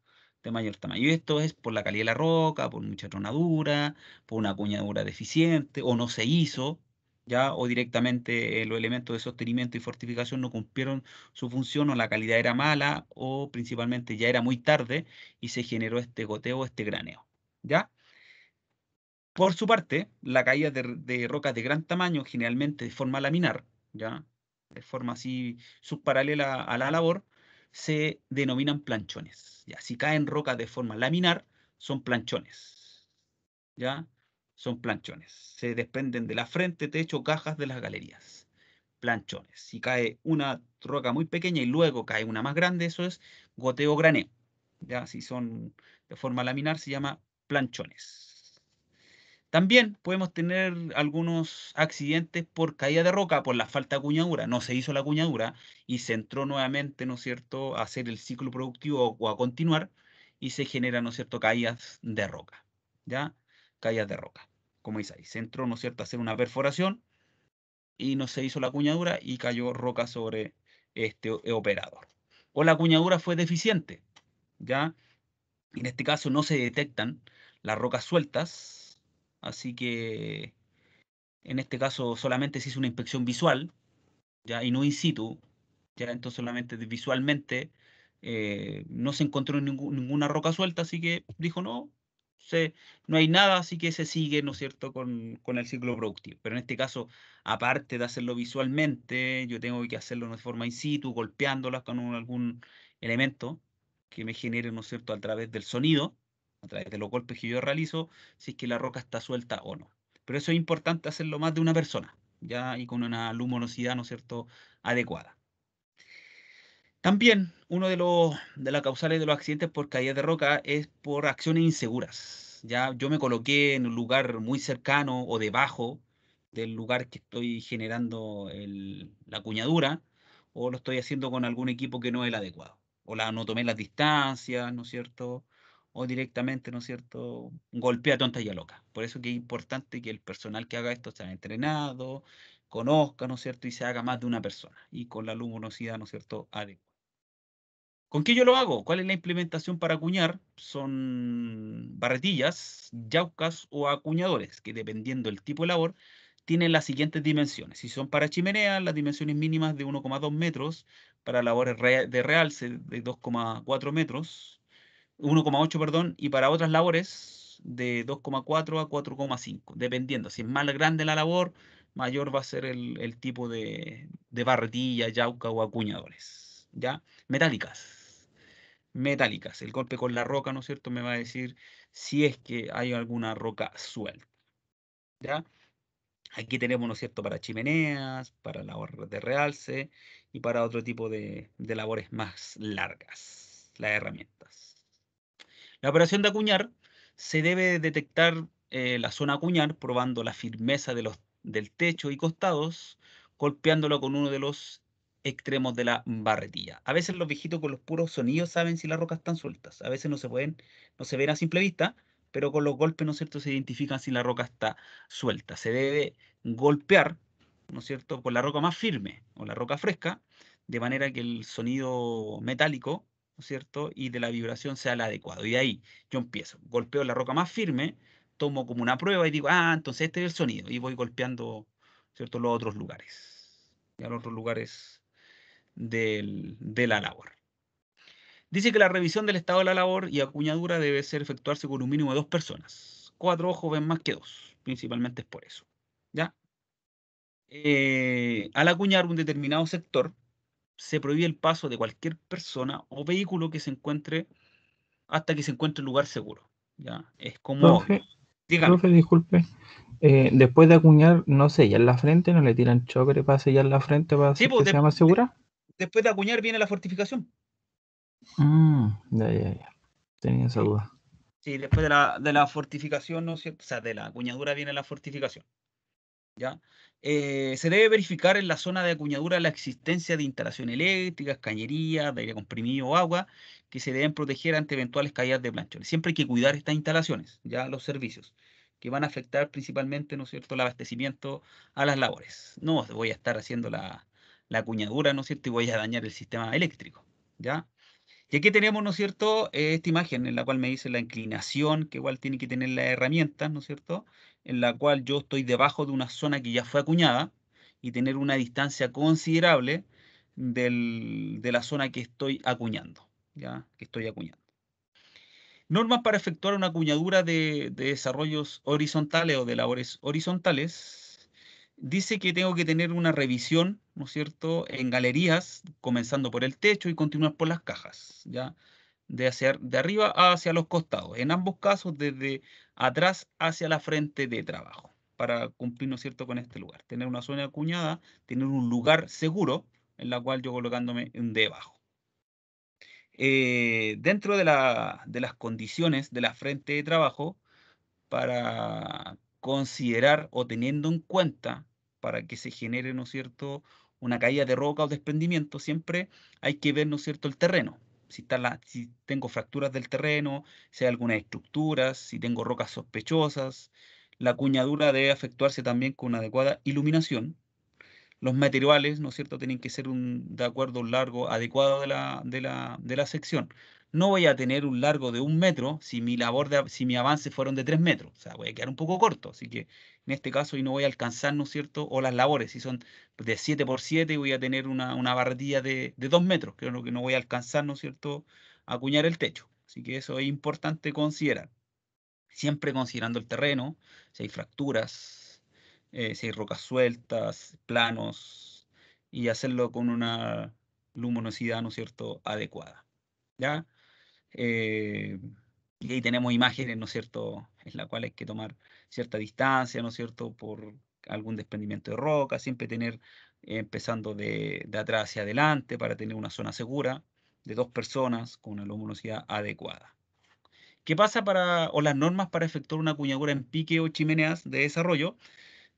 de mayor tamaño. Y esto es por la calidad de la roca, por mucha tronadura, por una cuñadura deficiente, o no se hizo, ya, o directamente eh, los elementos de sostenimiento y fortificación no cumplieron su función, o la calidad era mala, o principalmente ya era muy tarde y se generó este goteo, este graneo, ¿ya? Por su parte, la caída de, rocas de gran tamaño, generalmente de forma laminar, ¿ya? de forma así subparalela a la labor, se denominan planchones. ¿ya? Si caen rocas de forma laminar, son planchones. ¿ya? Son planchones. Se desprenden de la frente, techo, cajas de las galerías. Planchones. Si cae una roca muy pequeña y luego cae una más grande, eso es goteo grané. ¿ya? Si son de forma laminar, se llama planchones. También podemos tener algunos accidentes por caída de roca, por la falta de cuñadura. No se hizo la cuñadura y se entró nuevamente, ¿no es cierto?, a hacer el ciclo productivo o a continuar y se generan, ¿no es cierto?, caídas de roca, ¿ya? Caídas de roca, como dice ahí. Se entró, ¿no es cierto?, a hacer una perforación y no se hizo la cuñadura y cayó roca sobre este eh, operador. O la cuñadura fue deficiente, ¿ya? En este caso no se detectan las rocas sueltas, así que en este caso solamente se hizo una inspección visual, ya y no in situ, ya entonces solamente visualmente eh, no se encontró ninguna roca suelta, así que dijo no, se, no hay nada, así que se sigue, ¿no es cierto?, con, el ciclo productivo. Pero en este caso, aparte de hacerlo visualmente, yo tengo que hacerlo de forma in situ, golpeándolas con algún elemento que me genere, ¿no es cierto?, a través del sonido a través de los golpes que yo realizo, si es que la roca está suelta o no. Pero eso es importante hacerlo más de una persona, ya y con una luminosidad, ¿no es cierto?, adecuada. También uno de los de las causales de los accidentes por caída de roca es por acciones inseguras. Ya yo me coloqué en un lugar muy cercano o debajo del lugar que estoy generando la cuñadura o lo estoy haciendo con algún equipo que no es el adecuado. O la, no tomé las distancias, ¿no es cierto? o directamente, ¿no es cierto?, golpea tonta y a loca. Por eso que es importante que el personal que haga esto sea entrenado, conozca, ¿no es cierto?, y se haga más de una persona y con la luminosidad, ¿no es cierto?, adecuada. ¿Con qué yo lo hago? ¿Cuál es la implementación para acuñar? Son barretillas, yaucas o acuñadores, que dependiendo del tipo de labor, tienen las siguientes dimensiones. Si son para chimenea, las dimensiones mínimas de 1,2 metros, para labores de realce de 2,4 metros, 1,8, perdón, y para otras labores de 2,4 a 4,5, dependiendo. Si es más grande la labor, mayor va a ser el, tipo de, de barretilla, yauca o acuñadores. ¿Ya? Metálicas. Metálicas. El golpe con la roca, ¿no es cierto?, me va a decir si es que hay alguna roca suelta. ¿Ya? Aquí tenemos, ¿no es cierto?, para chimeneas, para la labor de realce y para otro tipo de labores más largas, las herramientas. La operación de acuñar se debe detectar eh, la zona acuñar probando la firmeza del techo y costados, golpeándolo con uno de los extremos de la barretilla. A veces los viejitos con los puros sonidos saben si las rocas están sueltas. A veces no se pueden, no se ven a simple vista, pero con los golpes, ¿no cierto?, se identifican si la roca está suelta. Se debe golpear, ¿no es cierto?, con la roca más firme o la roca fresca, de manera que el sonido metálico cierto? Y de la vibración sea la adecuada. Y ahí yo empiezo, golpeo la roca más firme, tomo como una prueba y digo, ah, entonces este es el sonido. Y voy golpeando, ¿cierto? Los otros lugares. Y los otros lugares de la labor. Dice que la revisión del estado de la labor y acuñadura debe ser efectuarse con un mínimo de dos personas. Cuatro ojos ven más que dos, principalmente es por eso. ¿Ya? Eh, al acuñar un determinado sector, se prohíbe el paso de cualquier persona o vehículo que se encuentre hasta que se encuentre un lugar seguro. ¿ya? Es como... Profe, disculpe. Eh, después de acuñar, no sellan en la frente, no le tiran chocre para sellar la frente para pues, que más segura. después de acuñar viene la fortificación. Ah, ya, ya, ya. Tenía esa duda. Sí, después de la, de la fortificación, ¿no es O sea, de la acuñadura viene la fortificación. ¿ya? Eh, se debe verificar en la zona de acuñadura la existencia de instalaciones eléctricas, cañerías, de aire comprimido o agua que se deben proteger ante eventuales caídas de planchones. Siempre hay que cuidar estas instalaciones, ya los servicios, que van a afectar principalmente, ¿no es cierto?, el abastecimiento a las labores. No voy a estar haciendo la, acuñadura, ¿no es cierto?, y voy a dañar el sistema eléctrico, ¿ya? Y aquí tenemos, ¿no es cierto?, esta imagen en la cual me dice la inclinación que igual tiene que tener la herramienta, ¿no es cierto?, en la cual yo estoy debajo de una zona que ya fue acuñada y tener una distancia considerable del, de la zona que estoy acuñando, ¿ya? que estoy acuñando. Normas para efectuar una acuñadura de, de desarrollos horizontales o de labores horizontales. Dice que tengo que tener una revisión, ¿no es cierto?, en galerías, comenzando por el techo y continuando por las cajas, ¿ya? de, de arriba hacia los costados, en ambos casos desde atrás hacia la frente de trabajo, para cumplir, ¿no cierto?, con este lugar. Tener una zona acuñada, tener un lugar seguro en la cual yo colocándome debajo. Eh, dentro de, de las condiciones de la frente de trabajo, para considerar o teniendo en cuenta para que se genere, ¿no cierto?, una caída de roca o desprendimiento, siempre hay que ver, ¿no cierto?, el terreno si, tengo fracturas del terreno, si hay algunas estructuras, si tengo rocas sospechosas. La cuñadura debe efectuarse también con adecuada iluminación. Los materiales, ¿no es cierto?, tienen que ser de acuerdo a un largo adecuado de la, de la, de la sección no voy a tener un largo de un metro si mi labor si mi avance fueron de tres metros. O sea, voy a quedar un poco corto. Así que en este caso y no voy a alcanzar, ¿no es cierto? O las labores, si son de 7 por 7 voy a tener una, una de, de 2 metros, que es lo que no voy a alcanzar, ¿no es cierto?, acuñar el techo. Así que eso es importante considerar. Siempre considerando el terreno, si hay fracturas, eh, si hay rocas sueltas, planos, y hacerlo con una luminosidad, ¿no es cierto?, adecuada. ¿Ya? Eh, y ahí tenemos imágenes, ¿no es cierto?, es la cual hay que tomar cierta distancia, ¿no es cierto?, por algún desprendimiento de roca, siempre tener, eh, empezando de, atrás hacia adelante para tener una zona segura de dos personas con una luminosidad adecuada. ¿Qué pasa para, o las normas para efectuar una acuñadura en pique o chimeneas de desarrollo?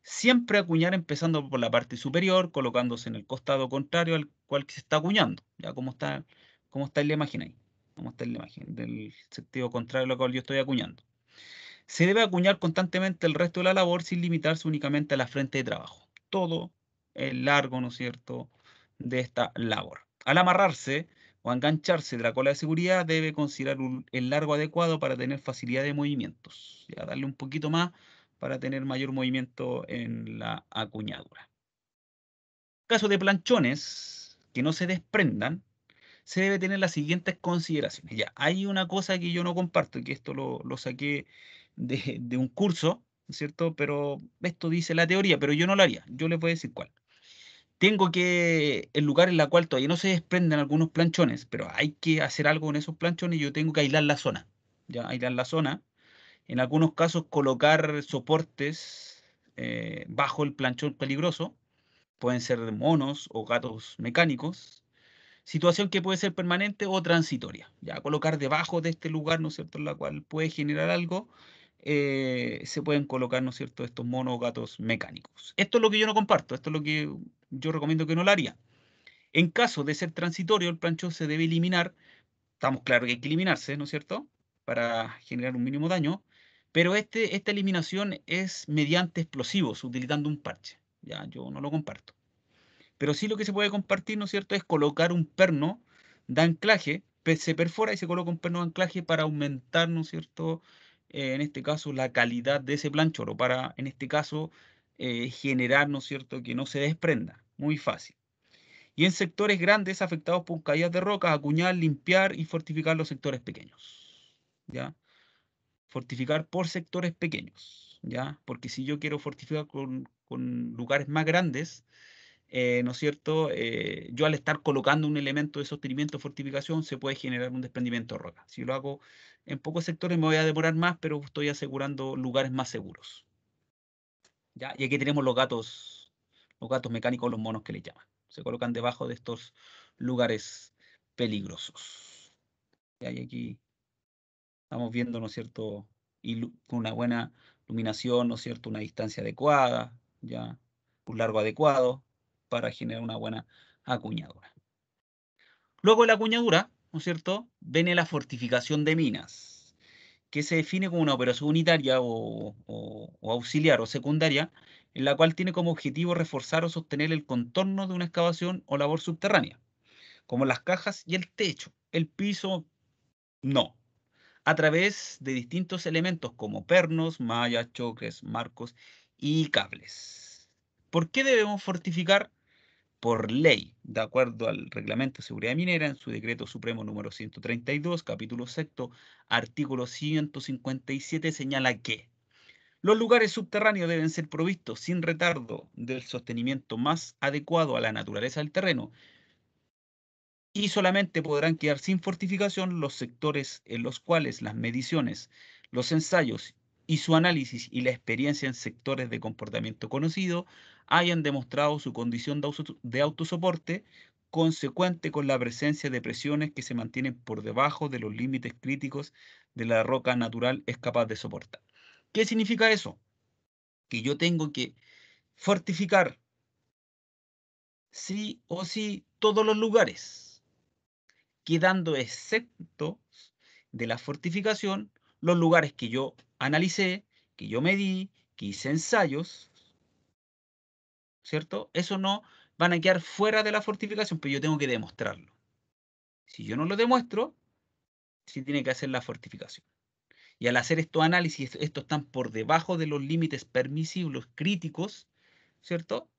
Siempre acuñar empezando por la parte superior, colocándose en el costado contrario al cual se está acuñando, ya como está, como está en la imagen ahí, como está en la imagen, del sentido contrario al cual yo estoy acuñando se debe acuñar constantemente el resto de la labor sin limitarse únicamente a la frente de trabajo. Todo el largo, ¿no es cierto?, de esta labor. Al amarrarse o engancharse de la cola de seguridad, debe considerar el largo adecuado para tener facilidad de movimientos. Ya darle un poquito más para tener mayor movimiento en la acuñadura. En caso de planchones que no se desprendan, se debe tener las siguientes consideraciones. Ya, hay una cosa que yo no comparto, y que esto lo saqué de, un curso, ¿cierto? Pero esto dice la teoría, pero yo no lo haría, yo les voy a decir cuál. Tengo que, el lugar en la cual todavía no se desprenden algunos planchones, pero hay que hacer algo con esos planchones, yo tengo que aislar la zona, ya aislar la zona. En algunos casos colocar soportes eh, bajo el planchón peligroso, pueden ser monos o gatos mecánicos, situación que puede ser permanente o transitoria. Ya colocar debajo de este lugar, ¿no es cierto?, la cual puede generar algo, eh, se pueden colocar, ¿no es cierto?, estos monos gatos mecánicos. Esto es lo que yo no comparto, esto es lo que yo recomiendo que no lo haría. En caso de ser transitorio, el plancho se debe eliminar, estamos claros que hay que eliminarse, ¿no es cierto?, para generar un mínimo daño, pero este, esta eliminación es mediante explosivos, utilizando un parche. Ya, yo no lo comparto. Pero sí lo que se puede compartir, ¿no es cierto?, es colocar un perno de anclaje, se perfora y se coloca un perno de anclaje para aumentar, ¿no es cierto?, eh, en este caso, la calidad de ese planchoro para, en este caso, eh, generar, ¿no es cierto?, que no se desprenda. Muy fácil. Y en sectores grandes afectados por caídas de rocas, acuñar, limpiar y fortificar los sectores pequeños. ¿Ya? Fortificar por sectores pequeños. ¿Ya? Porque si yo quiero fortificar con, con lugares más grandes, eh, ¿no es cierto? Eh, yo al estar colocando un elemento de sostenimiento, fortificación, se puede generar un desprendimiento de roca. Si lo hago en pocos sectores me voy a demorar más, pero estoy asegurando lugares más seguros. ¿Ya? Y aquí tenemos los gatos, los gatos mecánicos, los monos que le llaman. Se colocan debajo de estos lugares peligrosos. Y aquí estamos viendo, ¿no es cierto? con una buena iluminación, ¿no es cierto? Una distancia adecuada, ¿ya? Un largo adecuado, para generar una buena acuñadura. Luego de la acuñadura, ¿no es cierto?, viene la fortificación de minas, que se define como una operación unitaria o, auxiliar o secundaria, en la cual tiene como objetivo reforzar o sostener el contorno de una excavación o labor subterránea, como las cajas y el techo, el piso, no, a través de distintos elementos como pernos, mallas, choques, marcos y cables. ¿Por qué debemos fortificar? Por ley, de acuerdo al Reglamento de Seguridad Minera, en su decreto supremo número 132, capítulo sexto, artículo 157, señala que los lugares subterráneos deben ser provistos sin retardo del sostenimiento más adecuado a la naturaleza del terreno y solamente podrán quedar sin fortificación los sectores en los cuales las mediciones, los ensayos y su análisis y la experiencia en sectores de comportamiento conocido hayan demostrado su condición de autosoporte consecuente con la presencia de presiones que se mantienen por debajo de los límites críticos de la roca natural es capaz de soportar. ¿Qué significa eso? Que yo tengo que fortificar sí o sí todos los lugares, quedando excepto de la fortificación los lugares que yo analicé, que yo medí, que hice ensayos, ¿cierto? Eso no van a quedar fuera de la fortificación, pero yo tengo que demostrarlo. Si yo no lo demuestro, sí tiene que hacer la fortificación. Y al hacer estos análisis, estos están por debajo de los límites permisibles críticos, ¿cierto?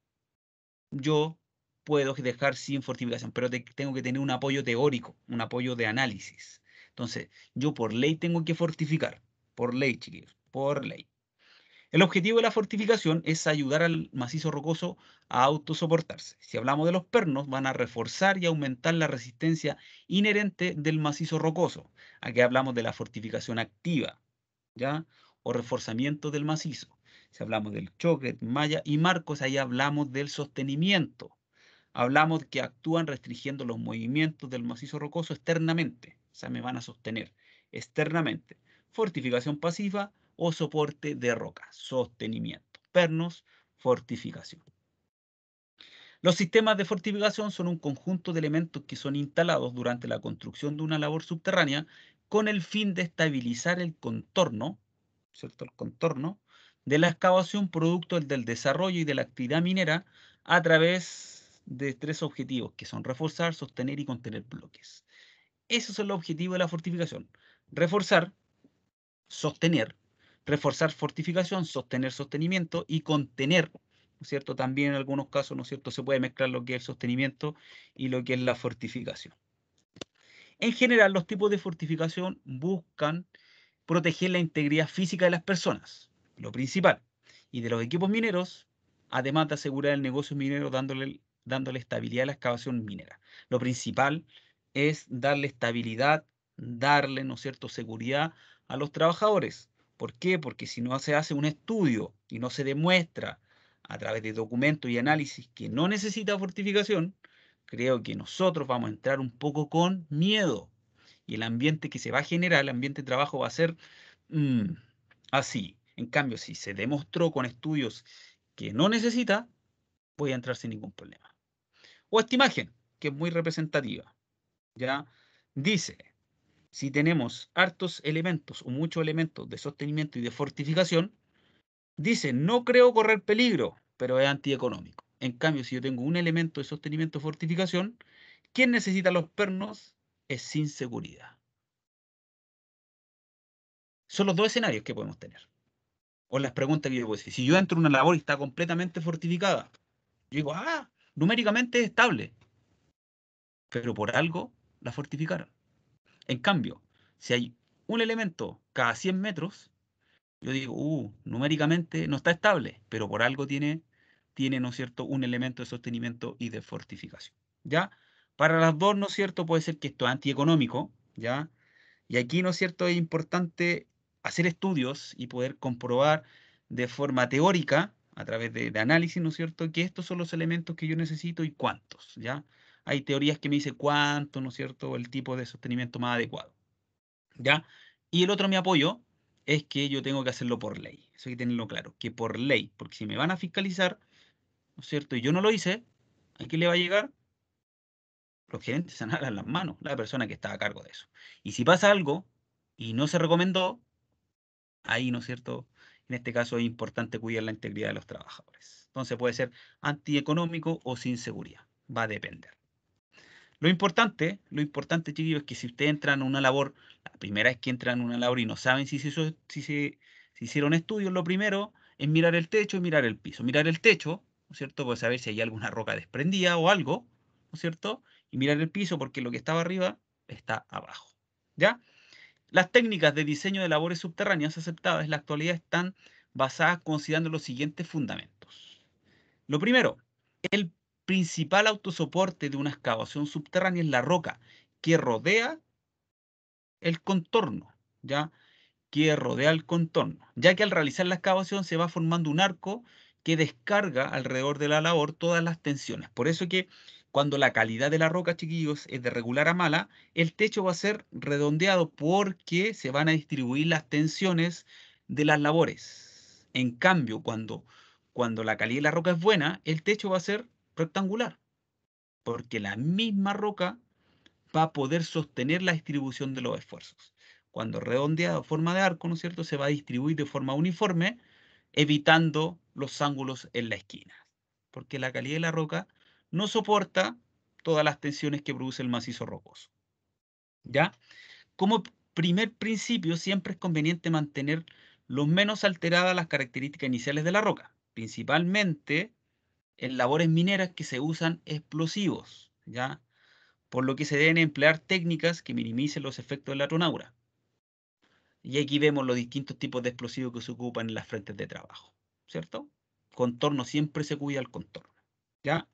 Yo puedo dejar sin fortificación, pero tengo que tener un apoyo teórico, un apoyo de análisis. Entonces, yo por ley tengo que fortificar. Por ley, chiquillos, por ley. El objetivo de la fortificación es ayudar al macizo rocoso a autosoportarse. Si hablamos de los pernos, van a reforzar y aumentar la resistencia inherente del macizo rocoso. Aquí hablamos de la fortificación activa, ¿ya? O reforzamiento del macizo. Si hablamos del choque, malla y marcos, ahí hablamos del sostenimiento. Hablamos que actúan restringiendo los movimientos del macizo rocoso externamente. O sea, me van a sostener externamente fortificación pasiva o soporte de roca, sostenimiento. Pernos, fortificación. Los sistemas de fortificación son un conjunto de elementos que son instalados durante la construcción de una labor subterránea con el fin de estabilizar el contorno, ¿cierto? El contorno de la excavación producto del desarrollo y de la actividad minera a través de tres objetivos, que son reforzar, sostener y contener bloques. Ese es el objetivo de la fortificación. Reforzar, sostener, reforzar fortificación, sostener sostenimiento y contener, ¿no es cierto? También en algunos casos, ¿no es cierto?, se puede mezclar lo que es el sostenimiento y lo que es la fortificación. En general, los tipos de fortificación buscan proteger la integridad física de las personas, lo principal, y de los equipos mineros, además de asegurar el negocio minero dándole, dándole estabilidad a la excavación minera. Lo principal es darle estabilidad, darle, ¿no es cierto?, seguridad a los trabajadores. ¿Por qué? Porque si no se hace un estudio y no se demuestra a través de documentos y análisis que no necesita fortificación, creo que nosotros vamos a entrar un poco con miedo. Y el ambiente que se va a generar, el ambiente de trabajo va a ser mm, así. En cambio, si se demostró con estudios que no necesita, voy a entrar sin ningún problema. O esta imagen, que es muy representativa. Ya dice, si tenemos hartos elementos o muchos elementos de sostenimiento y de fortificación, dice, no creo correr peligro, pero es antieconómico. En cambio, si yo tengo un elemento de sostenimiento y fortificación, quien necesita los pernos es sin seguridad. Son los dos escenarios que podemos tener. O las preguntas que yo puedo decir. Si yo entro en una labor y está completamente fortificada, yo digo, ah, numéricamente es estable. Pero por algo la fortificaron. En cambio, si hay un elemento cada 100 metros, yo digo, uh, numéricamente no está estable, pero por algo tiene, tiene, ¿no es cierto?, un elemento de sostenimiento y de fortificación, ¿ya? Para las dos, ¿no es cierto?, puede ser que esto es antieconómico, ¿ya? Y aquí, ¿no es cierto?, es importante hacer estudios y poder comprobar de forma teórica, a través de, de análisis, ¿no es cierto?, que estos son los elementos que yo necesito y cuántos, ¿ya? hay teorías que me dicen cuánto, ¿no es cierto?, el tipo de sostenimiento más adecuado. ¿Ya? Y el otro mi apoyo es que yo tengo que hacerlo por ley. Eso hay que tenerlo claro, que por ley, porque si me van a fiscalizar, ¿no es cierto?, y yo no lo hice, ¿a quién le va a llegar? Los gerentes se las manos, la persona que está a cargo de eso. Y si pasa algo y no se recomendó, ahí, ¿no es cierto?, en este caso es importante cuidar la integridad de los trabajadores. Entonces puede ser antieconómico o sin seguridad. Va a depender. Lo importante, lo importante, chiquillos, es que si ustedes entran a una labor, la primera vez que entran a una labor y no saben si se, hicieron estudios, lo primero es mirar el techo y mirar el piso. Mirar el techo, ¿no es cierto? para pues saber si hay alguna roca desprendida o algo, ¿no es cierto? Y mirar el piso porque lo que estaba arriba está abajo, ¿ya? Las técnicas de diseño de labores subterráneas aceptadas en la actualidad están basadas considerando los siguientes fundamentos. Lo primero, el principal autosoporte de una excavación subterránea es la roca que rodea el contorno, ¿ya? Que rodea el contorno, ya que al realizar la excavación se va formando un arco que descarga alrededor de la labor todas las tensiones. Por eso que cuando la calidad de la roca, chiquillos, es de regular a mala, el techo va a ser redondeado porque se van a distribuir las tensiones de las labores. En cambio, cuando, cuando la calidad de la roca es buena, el techo va a ser rectangular, porque la misma roca va a poder sostener la distribución de los esfuerzos. Cuando redondeado, forma de arco, ¿no es cierto?, se va a distribuir de forma uniforme, evitando los ángulos en la esquina, porque la calidad de la roca no soporta todas las tensiones que produce el macizo rocoso. ¿Ya? Como primer principio, siempre es conveniente mantener lo menos alteradas las características iniciales de la roca, principalmente en labores mineras que se usan explosivos, ¿ya? Por lo que se deben emplear técnicas que minimicen los efectos de la tronaura. Y aquí vemos los distintos tipos de explosivos que se ocupan en las frentes de trabajo, ¿cierto? Contorno, siempre se cuida el contorno, ¿ya?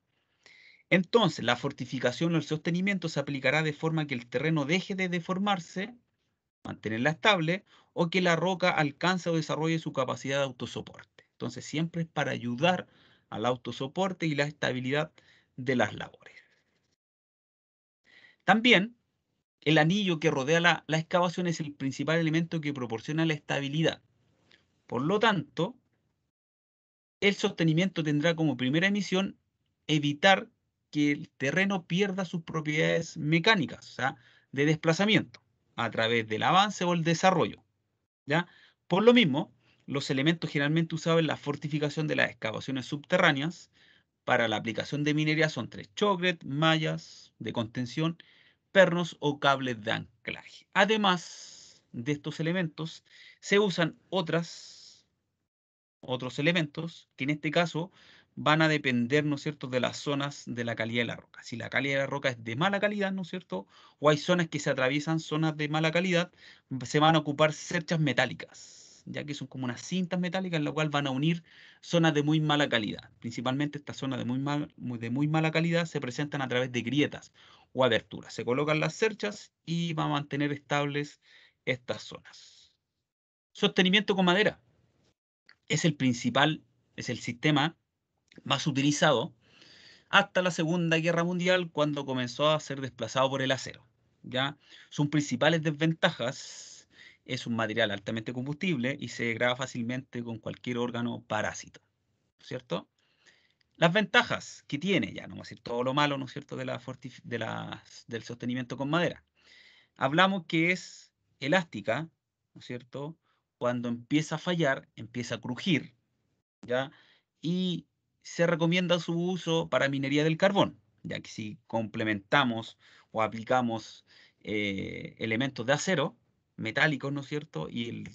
Entonces, la fortificación o el sostenimiento se aplicará de forma que el terreno deje de deformarse, mantenerla estable, o que la roca alcance o desarrolle su capacidad de autosoporte. Entonces, siempre es para ayudar a al autosoporte y la estabilidad de las labores. También, el anillo que rodea la, excavación es el principal elemento que proporciona la estabilidad. Por lo tanto, el sostenimiento tendrá como primera misión evitar que el terreno pierda sus propiedades mecánicas, o sea, de desplazamiento, a través del avance o el desarrollo. ¿ya? Por lo mismo, los elementos generalmente usados en la fortificación de las excavaciones subterráneas para la aplicación de minería son tres choclet, mallas de contención, pernos o cables de anclaje. Además de estos elementos, se usan otras, otros elementos que en este caso van a depender, ¿no cierto?, de las zonas de la calidad de la roca. Si la calidad de la roca es de mala calidad, ¿no es cierto?, o hay zonas que se atraviesan zonas de mala calidad, se van a ocupar cerchas metálicas ya que son como unas cintas metálicas, en las cual van a unir zonas de muy mala calidad. Principalmente estas zonas de muy, mal, de muy mala calidad se presentan a través de grietas o aberturas. Se colocan las cerchas y va a mantener estables estas zonas. Sostenimiento con madera. Es el principal, es el sistema más utilizado hasta la Segunda Guerra Mundial cuando comenzó a ser desplazado por el acero. ¿ya? son principales desventajas es un material altamente combustible y se graba fácilmente con cualquier órgano parásito, ¿cierto? Las ventajas que tiene, ya no vamos a decir todo lo malo, ¿no es cierto?, de la de del sostenimiento con madera. Hablamos que es elástica, ¿no es cierto? Cuando empieza a fallar, empieza a crujir, ¿ya? Y se recomienda su uso para minería del carbón, ya que si complementamos o aplicamos eh, elementos de acero, metálicos, ¿no es cierto? Y el,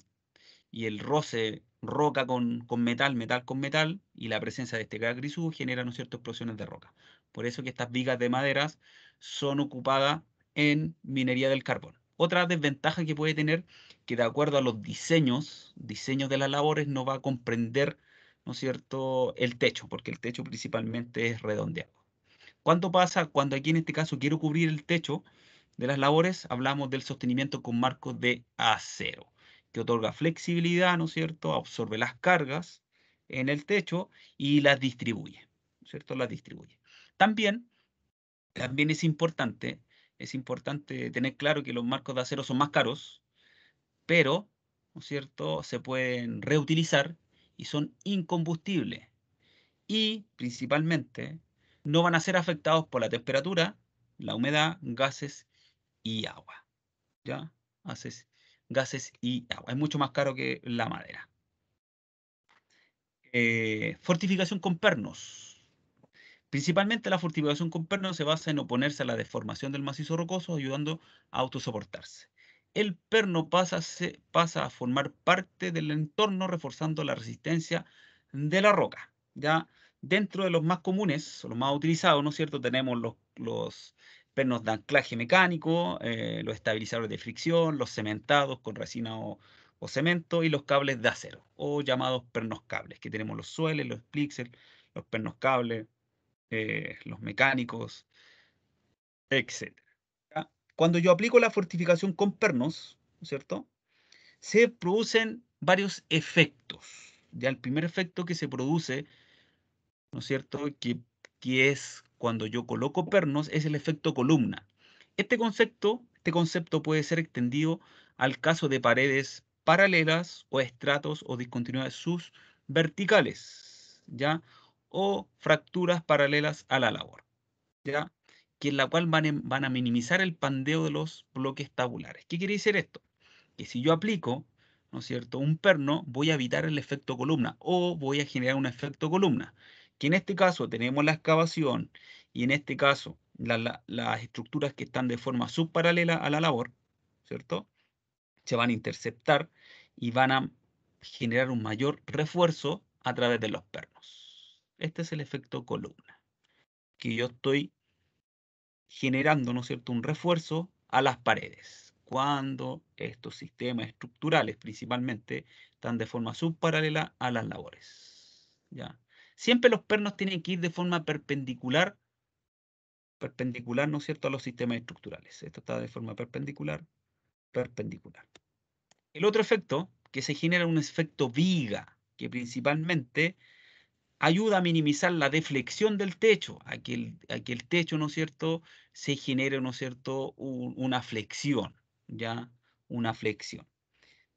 y el roce roca con, metal, metal con metal, y la presencia de este gas grisú genera, ¿no es cierto?, explosiones de roca. Por eso que estas vigas de maderas son ocupadas en minería del carbón. Otra desventaja que puede tener, que de acuerdo a los diseños, diseños de las labores, no va a comprender, ¿no es cierto?, el techo, porque el techo principalmente es redondeado. ¿Cuánto pasa cuando aquí en este caso quiero cubrir el techo? de las labores, hablamos del sostenimiento con marcos de acero, que otorga flexibilidad, ¿no es cierto?, absorbe las cargas en el techo y las distribuye, ¿no es cierto?, las distribuye. También, también es importante, es importante tener claro que los marcos de acero son más caros, pero, ¿no es cierto?, se pueden reutilizar y son incombustibles. Y, principalmente, no van a ser afectados por la temperatura, la humedad, gases y agua. ¿Ya? Haces gases y agua. Es mucho más caro que la madera. Eh, fortificación con pernos. Principalmente la fortificación con pernos se basa en oponerse a la deformación del macizo rocoso, ayudando a autosoportarse. El perno pasa, se, pasa a formar parte del entorno, reforzando la resistencia de la roca. Ya dentro de los más comunes, los más utilizados, ¿no es cierto? Tenemos los, los pernos de anclaje mecánico, eh, los estabilizadores de fricción, los cementados con resina o, cemento y los cables de acero, o llamados pernos cables, que tenemos los sueles, los splixel, los pernos cables, eh, los mecánicos, etc. Cuando yo aplico la fortificación con pernos, ¿no es cierto? Se producen varios efectos. Ya el primer efecto que se produce, ¿no es cierto? Que, que es cuando yo coloco pernos es el efecto columna. Este concepto, este concepto puede ser extendido al caso de paredes paralelas o estratos o discontinuidades sus verticales, ¿ya? O fracturas paralelas a la labor, ¿ya? Que en la cual van, a minimizar el pandeo de los bloques tabulares. ¿Qué quiere decir esto? Que si yo aplico ¿no es cierto? Un perno, voy a evitar el efecto columna o voy a generar un efecto columna que en este caso tenemos la excavación y en este caso las estructuras que están de forma subparalela a la labor, ¿cierto? Se van a interceptar y van a generar un mayor refuerzo a través de los pernos. Este es el efecto columna, que yo estoy generando, ¿no es cierto?, un refuerzo a las paredes. Cuando estos sistemas estructurales principalmente están de forma subparalela a las labores. ¿Ya? Siempre los pernos tienen que ir de forma perpendicular, perpendicular, ¿no es cierto?, a los sistemas estructurales. Esto está de forma perpendicular, perpendicular. El otro efecto que se genera un efecto viga, que principalmente ayuda a minimizar la deflexión del techo, a que el, techo, ¿no es cierto?, se genere, ¿no es cierto?, una flexión, ¿ya? Una flexión.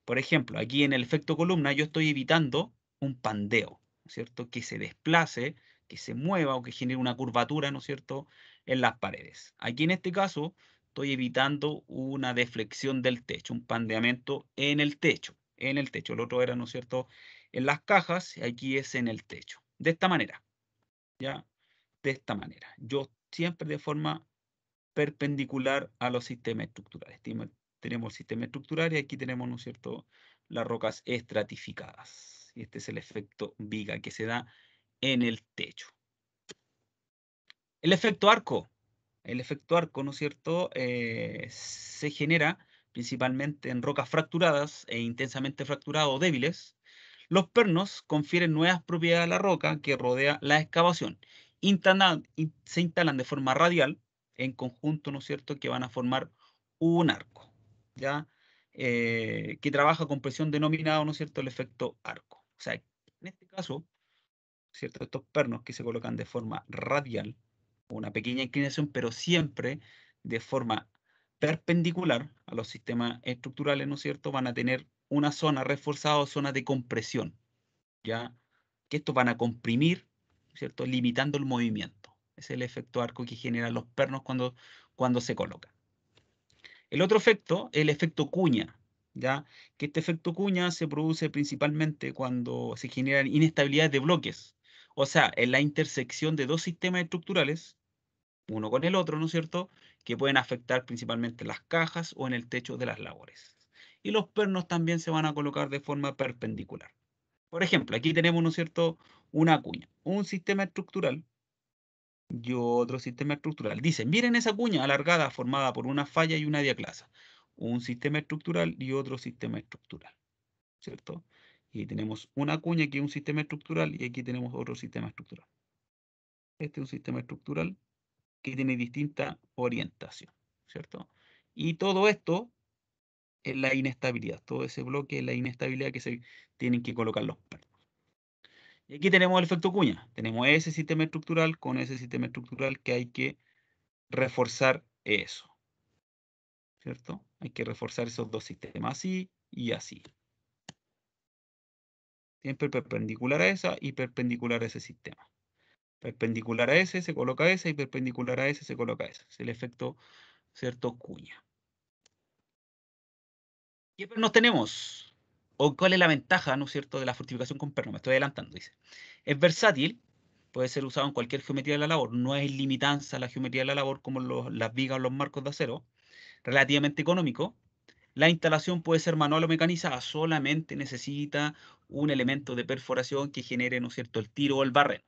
Por ejemplo, aquí en el efecto columna yo estoy evitando un pandeo. ¿cierto? Que se desplace, que se mueva o que genere una curvatura, ¿no es cierto?, en las paredes. Aquí en este caso estoy evitando una deflexión del techo, un pandeamiento en el techo, en el techo. El otro era, ¿no es cierto?, en las cajas, aquí es en el techo. De esta manera, ¿ya? De esta manera. Yo siempre de forma perpendicular a los sistemas estructurales. Tenemos el sistema estructural y aquí tenemos, ¿no cierto?, las rocas estratificadas. Y este es el efecto viga que se da en el techo. El efecto arco. El efecto arco, ¿no es cierto?, eh, se genera principalmente en rocas fracturadas e intensamente fracturadas o débiles. Los pernos confieren nuevas propiedades a la roca que rodea la excavación. se instalan de forma radial en conjunto, ¿no es cierto?, que van a formar un arco, ¿ya? Eh, que trabaja con presión denominada, ¿no es cierto?, el efecto arco. O sea, en este caso, ¿cierto? Estos pernos que se colocan de forma radial, una pequeña inclinación, pero siempre de forma perpendicular a los sistemas estructurales, ¿no es cierto? Van a tener una zona reforzada o zona de compresión, ¿ya? Que estos van a comprimir, ¿cierto? Limitando el movimiento. Es el efecto arco que generan los pernos cuando, cuando se colocan. El otro efecto es el efecto cuña, ¿ya? Que este efecto cuña se produce principalmente cuando se generan inestabilidades de bloques, o sea, en la intersección de dos sistemas estructurales, uno con el otro, ¿no es cierto?, que pueden afectar principalmente las cajas o en el techo de las labores. Y los pernos también se van a colocar de forma perpendicular. Por ejemplo, aquí tenemos, ¿no es cierto?, una cuña, un sistema estructural y otro sistema estructural. Dicen, miren esa cuña alargada formada por una falla y una diaclasa un sistema estructural y otro sistema estructural, ¿cierto? Y tenemos una cuña que es un sistema estructural y aquí tenemos otro sistema estructural. Este es un sistema estructural que tiene distinta orientación, ¿cierto? Y todo esto es la inestabilidad, todo ese bloque es la inestabilidad que se tienen que colocar los pernos. Y aquí tenemos el efecto cuña, tenemos ese sistema estructural con ese sistema estructural que hay que reforzar eso, ¿cierto? Hay que reforzar esos dos sistemas, así y así. Siempre perpendicular a esa y perpendicular a ese sistema. Perpendicular a ese se coloca esa y perpendicular a ese se coloca esa. Es el efecto, ¿cierto? Cuña. ¿Qué nos tenemos? ¿O cuál es la ventaja, ¿no es cierto?, de la fortificación con perno. Me estoy adelantando, dice. Es versátil, puede ser usado en cualquier geometría de la labor. No es limitanza la geometría de la labor como las vigas o los marcos de acero relativamente económico, la instalación puede ser manual o mecanizada, solamente necesita un elemento de perforación que genere, ¿no es cierto?, el tiro o el barreno.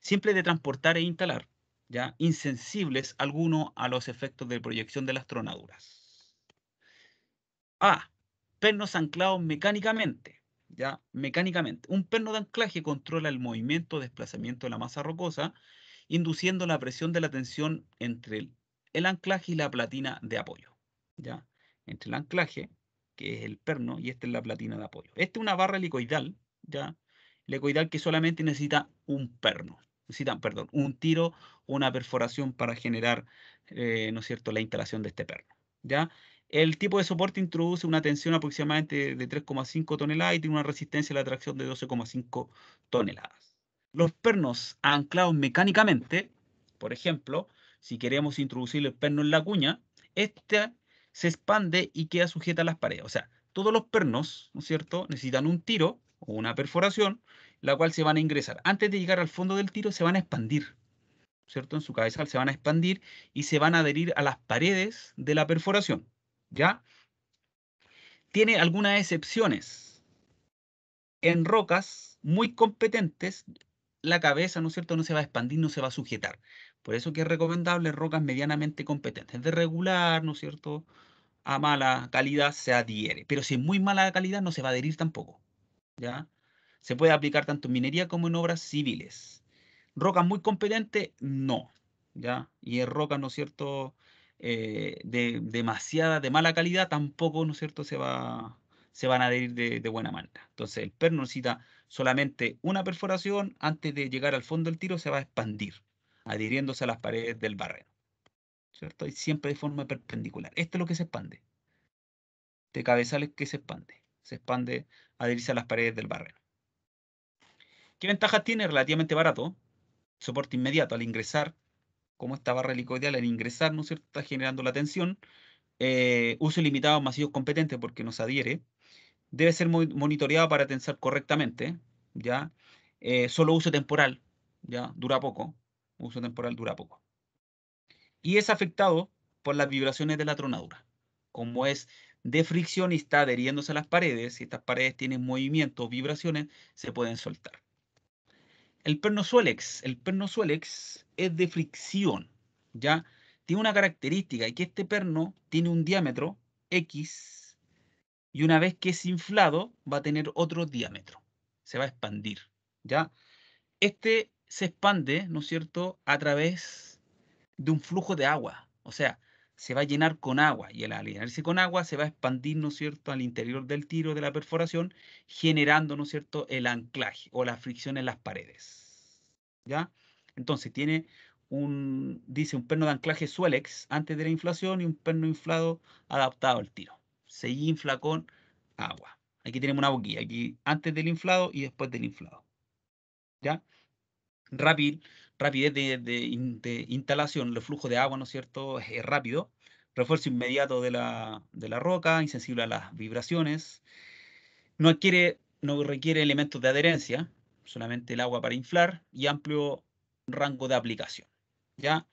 Simple de transportar e instalar, ¿ya? Insensibles alguno a los efectos de proyección de las tronaduras. A. Pernos anclados mecánicamente, ¿ya? Mecánicamente. Un perno de anclaje controla el movimiento o desplazamiento de la masa rocosa, induciendo la presión de la tensión entre el el anclaje y la platina de apoyo. ¿ya? Entre el anclaje, que es el perno, y esta es la platina de apoyo. Esta es una barra helicoidal, ¿ya? helicoidal que solamente necesita un perno, necesitan, perdón, un tiro o una perforación para generar, eh, ¿no es cierto?, la instalación de este perno, ¿ya? El tipo de soporte introduce una tensión aproximadamente de 3,5 toneladas y tiene una resistencia a la tracción de 12,5 toneladas. Los pernos anclados mecánicamente, por ejemplo, si queremos introducir el perno en la cuña, esta se expande y queda sujeta a las paredes. O sea, todos los pernos, ¿no es cierto?, necesitan un tiro o una perforación, la cual se van a ingresar. Antes de llegar al fondo del tiro, se van a expandir, ¿cierto? En su cabeza se van a expandir y se van a adherir a las paredes de la perforación, ¿ya? Tiene algunas excepciones. En rocas muy competentes, la cabeza, ¿no es cierto?, no se va a expandir, no se va a sujetar. Por eso que es recomendable rocas medianamente competentes. De regular, ¿no es cierto? A mala calidad se adhiere. Pero si es muy mala calidad, no se va a adherir tampoco. ¿Ya? Se puede aplicar tanto en minería como en obras civiles. Rocas muy competentes, no. ¿Ya? Y es roca, ¿no es cierto? Eh, de demasiada, de mala calidad, tampoco, ¿no es cierto?, se, va, se van a adherir de, de, buena manera. Entonces, el perno necesita solamente una perforación antes de llegar al fondo del tiro, se va a expandir adhiriéndose a las paredes del barreno. ¿Cierto? Y siempre de forma perpendicular. Esto es lo que se expande. De es que se expande. Se expande adherirse a las paredes del barreno. ¿Qué ventajas tiene? Relativamente barato. Soporte inmediato al ingresar, como esta barra helicoidal, al ingresar, ¿no es cierto? Está generando la tensión. Eh, uso ilimitado masivos competentes porque nos adhiere. Debe ser monitoreado para tensar correctamente, ¿ya? Eh, solo uso temporal, ¿ya? Dura poco uso temporal dura poco. Y es afectado por las vibraciones de la tronadura. Como es de fricción y está adheriéndose a las paredes, si estas paredes tienen movimiento o vibraciones, se pueden soltar. El perno suélex. el perno suélex es de fricción, ¿ya? Tiene una característica, y que este perno tiene un diámetro X, y una vez que es inflado, va a tener otro diámetro, se va a expandir, ¿ya? Este se expande, ¿no es cierto?, a través de un flujo de agua. O sea, se va a llenar con agua y al llenarse con agua se va a expandir, ¿no es cierto?, al interior del tiro de la perforación, generando, ¿no es cierto?, el anclaje o la fricción en las paredes. ¿Ya? Entonces tiene un, dice, un perno de anclaje suélex antes de la inflación y un perno inflado adaptado al tiro. Se infla con agua. Aquí tenemos una boquilla, aquí antes del inflado y después del inflado. ¿Ya? Rápido, rapidez de, instalación, el flujo de agua, ¿no es cierto?, es rápido, refuerzo inmediato de la, roca, insensible a las vibraciones, no, requiere elementos de adherencia, solamente el agua para inflar y amplio rango de aplicación. ¿ya?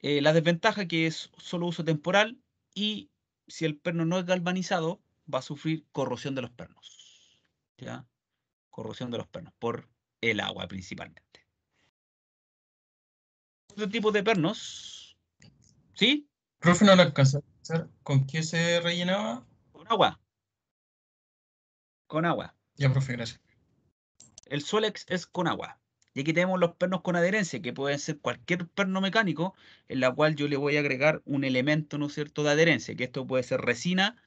Eh, la desventaja que es solo uso temporal y si el perno no es galvanizado, va a sufrir corrosión de los pernos. ¿ya? Corrosión de los pernos por el agua principalmente otro tipo de pernos. ¿Sí? Profe, no lo alcanzó ¿Con qué se rellenaba? Con agua. Con agua. Ya, profe, gracias. El Solex es con agua. Y aquí tenemos los pernos con adherencia, que pueden ser cualquier perno mecánico, en la cual yo le voy a agregar un elemento, ¿no es cierto?, de adherencia, que esto puede ser resina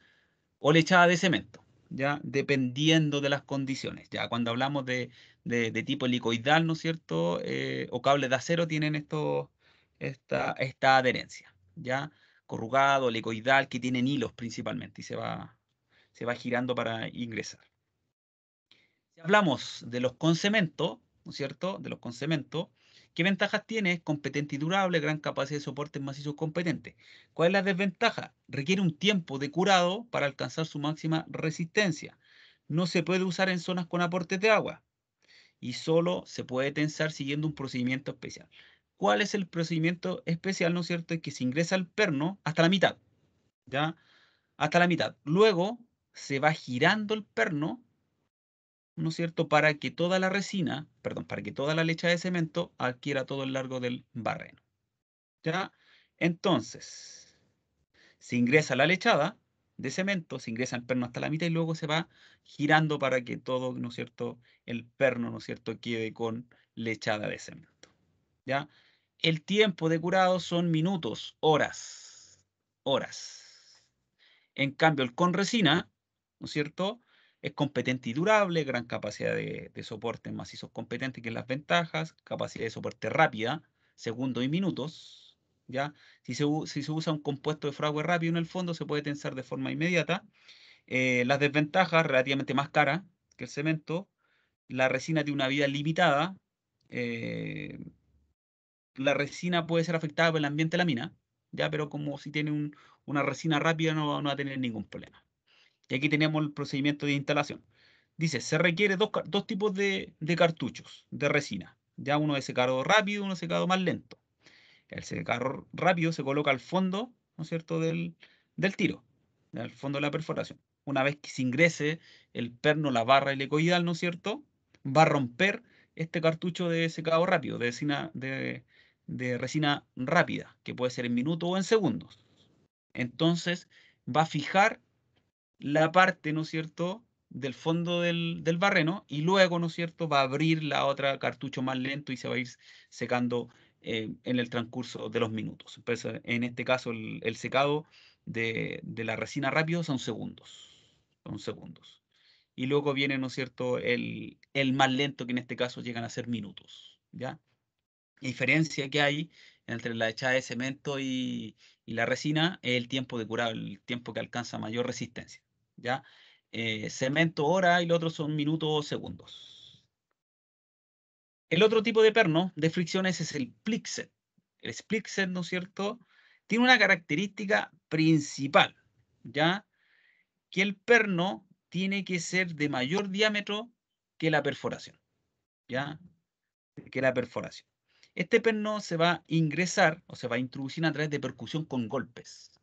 o lechada de cemento ya dependiendo de las condiciones. Ya cuando hablamos de, de, tipo helicoidal, ¿no es cierto? Eh, o cables de acero tienen esto, esta, adherencia, ya corrugado, helicoidal, que tienen hilos principalmente y se va, se va girando para ingresar. Si hablamos de los cemento ¿no es cierto? De los con cemento, ¿Qué ventajas tiene? competente y durable, gran capacidad de soporte macizos competente. ¿Cuál es la desventaja? Requiere un tiempo de curado para alcanzar su máxima resistencia. No se puede usar en zonas con aportes de agua y solo se puede tensar siguiendo un procedimiento especial. ¿Cuál es el procedimiento especial, no es cierto? Es que se ingresa el perno hasta la mitad, ¿ya? Hasta la mitad. Luego se va girando el perno ¿no es cierto?, para que toda la resina, perdón, para que toda la lecha de cemento adquiera todo el largo del barreno. ¿Ya? Entonces, se ingresa la lechada de cemento, se ingresa el perno hasta la mitad y luego se va girando para que todo, ¿no es cierto?, el perno, ¿no es cierto?, quede con lechada de cemento. ¿Ya? El tiempo de curado son minutos, horas, horas. En cambio, el con resina, ¿no es cierto?, es competente y durable, gran capacidad de, soporte en macizos competentes, que las ventajas, capacidad de soporte rápida, segundos y minutos. ¿ya? Si, se, usa un compuesto de fragua rápido en el fondo, se puede tensar de forma inmediata. Eh, las desventajas, relativamente más cara que el cemento. La resina tiene una vida limitada. Eh, la resina puede ser afectada por el ambiente de la mina, ya, pero como si tiene una resina rápida no va a tener ningún problema. Y aquí tenemos el procedimiento de instalación. Dice, se requiere dos, tipos de, cartuchos de resina. Ya uno de secado rápido, uno de secado más lento. El secado rápido se coloca al fondo, ¿no es cierto?, del, tiro, al fondo de la perforación. Una vez que se ingrese el perno, la barra y ¿no es cierto?, va a romper este cartucho de secado rápido, de resina rápida, que puede ser en minutos o en segundos. Entonces, va a fijar la parte, ¿no es cierto?, del fondo del, barreno y luego, ¿no es cierto?, va a abrir la otra cartucho más lento y se va a ir secando eh, en el transcurso de los minutos. Pues, eh, en este caso, el, secado de, la resina rápido son segundos. Son segundos. Y luego viene, ¿no es cierto?, el, más lento, que en este caso llegan a ser minutos. ¿Ya? La diferencia que hay entre la echada de cemento y, y la resina es el tiempo de curado, el tiempo que alcanza mayor resistencia. ¿ya? cemento eh, hora y el otro son minutos o segundos. El otro tipo de perno de fricciones es el plixet. El splixet, ¿no es cierto? Tiene una característica principal, ¿ya? Que el perno tiene que ser de mayor diámetro que la perforación, ¿ya? Que la perforación. Este perno se va a ingresar o se va a introducir a través de percusión con golpes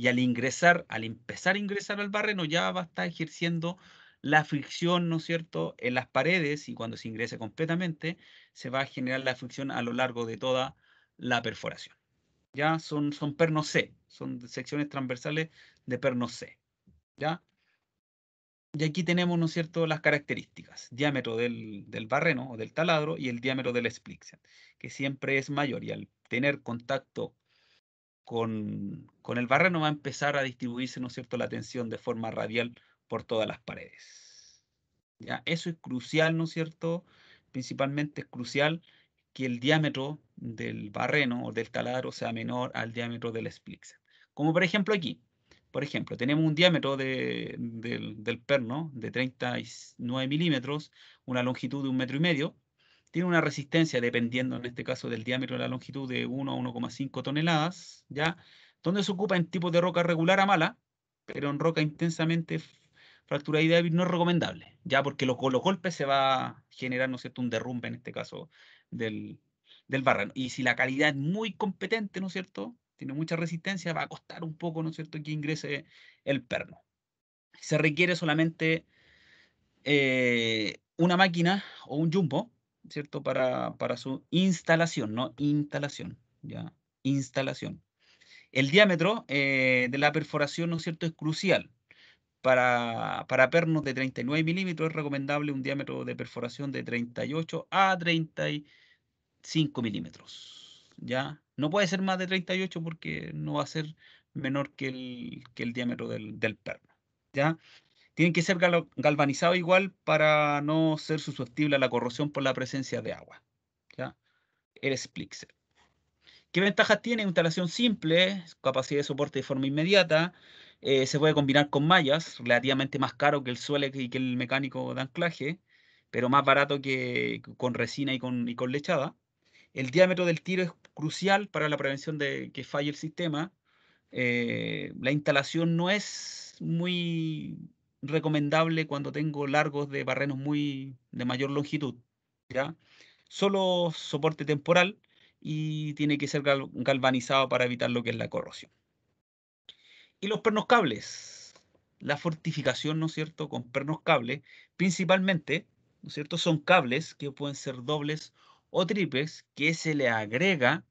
y al ingresar, al empezar a ingresar al barreno, ya va a estar ejerciendo la fricción, ¿no es cierto?, en las paredes y cuando se ingrese completamente, se va a generar la fricción a lo largo de toda la perforación. Ya son, son pernos C, son secciones transversales de pernos C. ¿Ya? Y aquí tenemos, ¿no es cierto?, las características, diámetro del, del barreno o del taladro y el diámetro del explix que siempre es mayor y al tener contacto con, con el barreno va a empezar a distribuirse, ¿no es cierto?, la tensión de forma radial por todas las paredes. ¿Ya? Eso es crucial, ¿no es cierto? Principalmente es crucial que el diámetro del barreno o del taladro sea menor al diámetro del splitter. Como por ejemplo aquí. Por ejemplo, tenemos un diámetro del perno de 39 milímetros, una longitud de un metro y medio, tiene una resistencia, dependiendo en este caso del diámetro de la longitud, de 1 a 1,5 toneladas, ¿ya? Donde se ocupa en tipos de roca regular a mala, pero en roca intensamente fracturada y débil no es recomendable, ya porque los, los golpes se va a generar, ¿no es cierto?, un derrumbe en este caso del, del Y si la calidad es muy competente, ¿no es cierto?, tiene mucha resistencia, va a costar un poco, ¿no es cierto?, que ingrese el perno. Se requiere solamente eh, una máquina o un jumbo ¿cierto? Para, para su instalación, no instalación, ¿ya? Instalación. El diámetro eh, de la perforación, ¿no es cierto?, es crucial. Para, pernos de 39 milímetros es recomendable un diámetro de perforación de 38 a 35 milímetros. ¿Ya? No puede ser más de 38 porque no va a ser menor que el, diámetro del, del perno. ¿Ya? tienen que ser galvanizados igual para no ser susceptibles a la corrosión por la presencia de agua. El Splixer. ¿Qué ventajas tiene? Instalación simple, capacidad de soporte de forma inmediata, eh, se puede combinar con mallas, relativamente más caro que el suelo y que el mecánico de anclaje, pero más barato que con resina y con, lechada. El diámetro del tiro es crucial para la prevención de que falle el sistema. Eh, la instalación no es muy recomendable cuando tengo largos de barrenos muy de mayor longitud. ¿ya? Solo soporte temporal y tiene que ser galvanizado para evitar lo que es la corrosión. Y los pernos cables. La fortificación, ¿no es cierto?, con pernos cables, principalmente, ¿no es cierto?, son cables que pueden ser dobles o triples que se le agrega,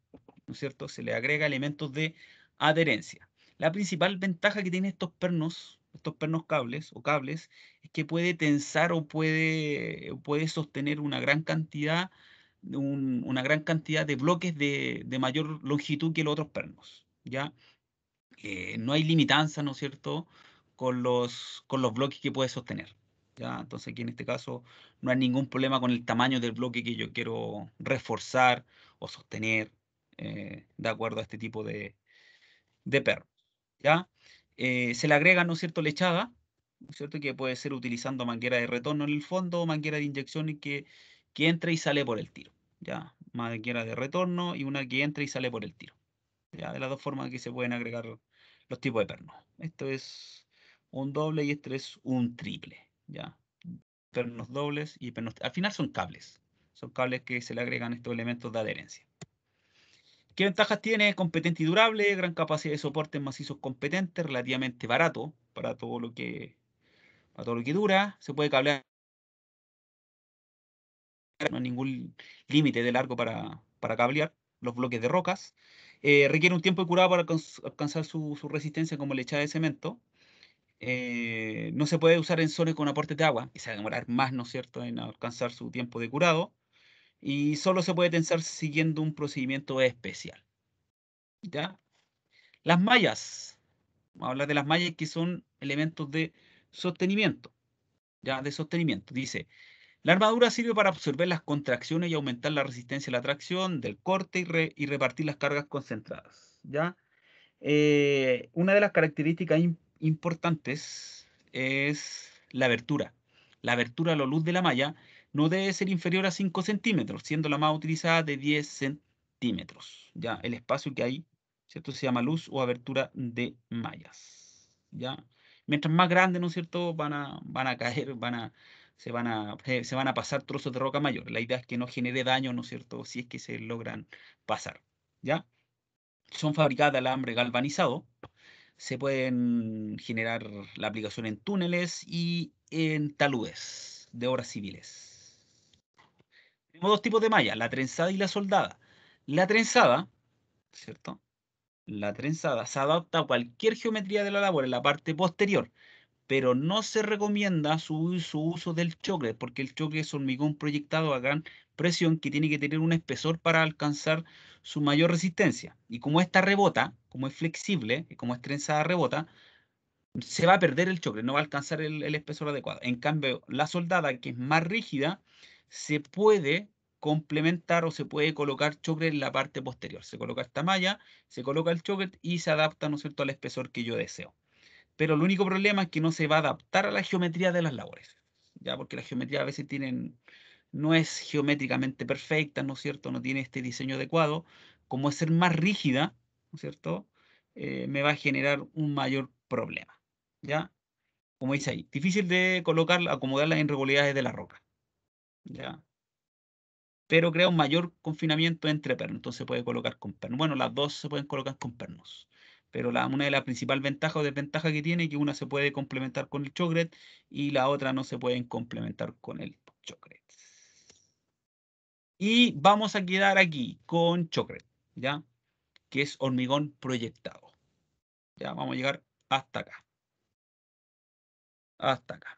¿no es cierto?, se le agrega elementos de adherencia. La principal ventaja que tienen estos pernos estos pernos cables o cables, es que puede tensar o puede, puede sostener una gran cantidad, una gran cantidad de bloques de, de, mayor longitud que los otros pernos, ¿ya? Eh, no hay limitanza, ¿no cierto?, con los, con los bloques que puede sostener. ¿Ya? Entonces aquí en este caso no hay ningún problema con el tamaño del bloque que yo quiero reforzar o sostener eh, de acuerdo a este tipo de, de pernos. ¿ya? Eh, se le agrega, ¿no es cierto?, lechada, ¿no es cierto?, que puede ser utilizando manguera de retorno en el fondo o manguera de inyección que, que entra y sale por el tiro, ¿ya? Manguera de retorno y una que entra y sale por el tiro, ¿ya? De las dos formas que se pueden agregar los tipos de pernos. Esto es un doble y este es un triple, ¿ya? Pernos dobles y pernos... Al final son cables, son cables que se le agregan estos elementos de adherencia. ¿Qué ventajas tiene? Competente y durable, gran capacidad de soporte en macizos competentes, relativamente barato para todo lo que, para todo lo que dura. Se puede cablear. No hay ningún límite de largo para, para cablear los bloques de rocas. Eh, requiere un tiempo de curado para alcanzar su, resistencia como lechada de cemento. Eh, no se puede usar en zonas con aportes de agua y se va a demorar más, ¿no es cierto?, en alcanzar su tiempo de curado y solo se puede tensar siguiendo un procedimiento especial. ¿Ya? Las mallas. Vamos a hablar de las mallas que son elementos de sostenimiento. ¿Ya? De sostenimiento. Dice, la armadura sirve para absorber las contracciones y aumentar la resistencia a la tracción del corte y, repartir las cargas concentradas. ¿Ya? Eh, una de las características importantes es la abertura. La abertura a la luz de la malla no debe ser inferior a 5 centímetros, siendo la más utilizada de 10 centímetros. Ya el espacio que hay, ¿cierto? Se llama luz o abertura de mallas. ¿Ya? Mientras más grande, ¿no es cierto? Van a, van a caer, van a, se, van a, eh, se van a pasar trozos de roca mayor. La idea es que no genere daño, ¿no es cierto? Si es que se logran pasar. ¿Ya? Son fabricadas de alambre galvanizado. Se pueden generar la aplicación en túneles y en taludes de obras civiles. Tenemos dos tipos de malla, la trenzada y la soldada. La trenzada, ¿cierto? La trenzada se adapta a cualquier geometría de la labor en la parte posterior, pero no se recomienda su, uso del choque, porque el choque es hormigón proyectado a gran presión que tiene que tener un espesor para alcanzar su mayor resistencia. Y como esta rebota, como es flexible, como es trenzada rebota, se va a perder el choque, no va a alcanzar el espesor adecuado. En cambio, la soldada, que es más rígida, se puede complementar o se puede colocar choker en la parte posterior. Se coloca esta malla, se coloca el choker y se adapta, ¿no cierto?, al espesor que yo deseo. Pero el único problema es que no se va a adaptar a la geometría de las labores, ya porque la geometría a veces tienen, no es geométricamente perfecta, ¿no es cierto?, no tiene este diseño adecuado. Como es ser más rígida, ¿no es cierto?, eh, me va a generar un mayor problema, ¿ya? Como dice ahí, difícil de colocar, acomodar las irregularidades de la roca. Pero crea un mayor confinamiento entre pernos, entonces se puede colocar con pernos. Bueno, las dos se pueden colocar con pernos, pero la, una de las principales ventajas o desventajas que tiene es que una se puede complementar con el chocret y la otra no se pueden complementar con el chocret. Y vamos a quedar aquí con chocret, ¿ya? Que es hormigón proyectado. Ya vamos a llegar hasta acá. Hasta acá.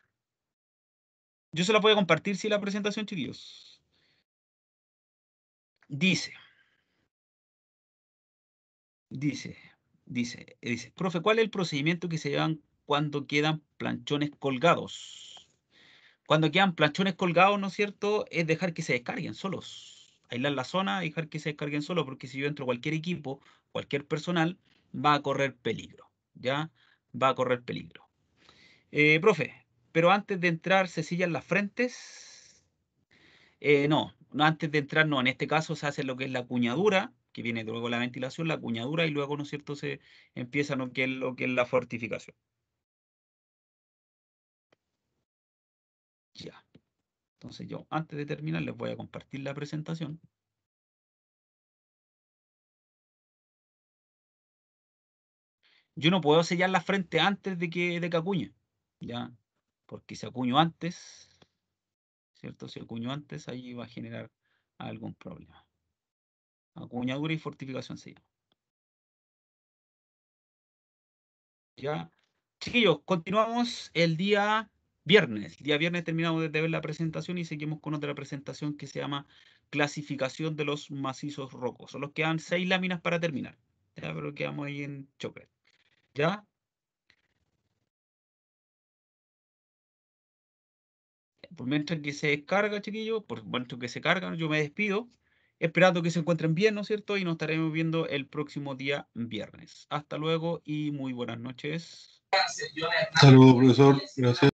Yo se la voy a compartir si la presentación, chiquillos. Dice. Dice, dice, eh, dice, profe, ¿cuál es el procedimiento que se llevan cuando quedan planchones colgados? Cuando quedan planchones colgados, ¿no es cierto? Es dejar que se descarguen solos. Aislar la zona, dejar que se descarguen solos, porque si yo entro cualquier equipo, cualquier personal, va a correr peligro, ¿ya? Va a correr peligro. Eh, profe, pero antes de entrar se sellan las frentes. Eh, no, antes de entrar no, en este caso se hace lo que es la cuñadura, que viene luego la ventilación, la cuñadura y luego, ¿no es cierto?, se empieza lo que es, lo que es la fortificación. Ya. Entonces yo, antes de terminar, les voy a compartir la presentación. Yo no puedo sellar la frente antes de que, de que acuñe. ¿ya? porque si acuño antes, ¿cierto? Si acuño antes, ahí va a generar algún problema. Acuñadura y fortificación se llama. Ya, chiquillos, continuamos el día viernes. El día viernes terminamos de ver la presentación y seguimos con otra presentación que se llama clasificación de los macizos rocos. Los quedan seis láminas para terminar, ¿ya? pero quedamos ahí en choque. ¿Ya? Por mientras que se descarga, chiquillos, por mientras que se cargan, yo me despido, esperando que se encuentren bien, ¿no es cierto? Y nos estaremos viendo el próximo día viernes. Hasta luego y muy buenas noches. Saludos, profesor. Gracias.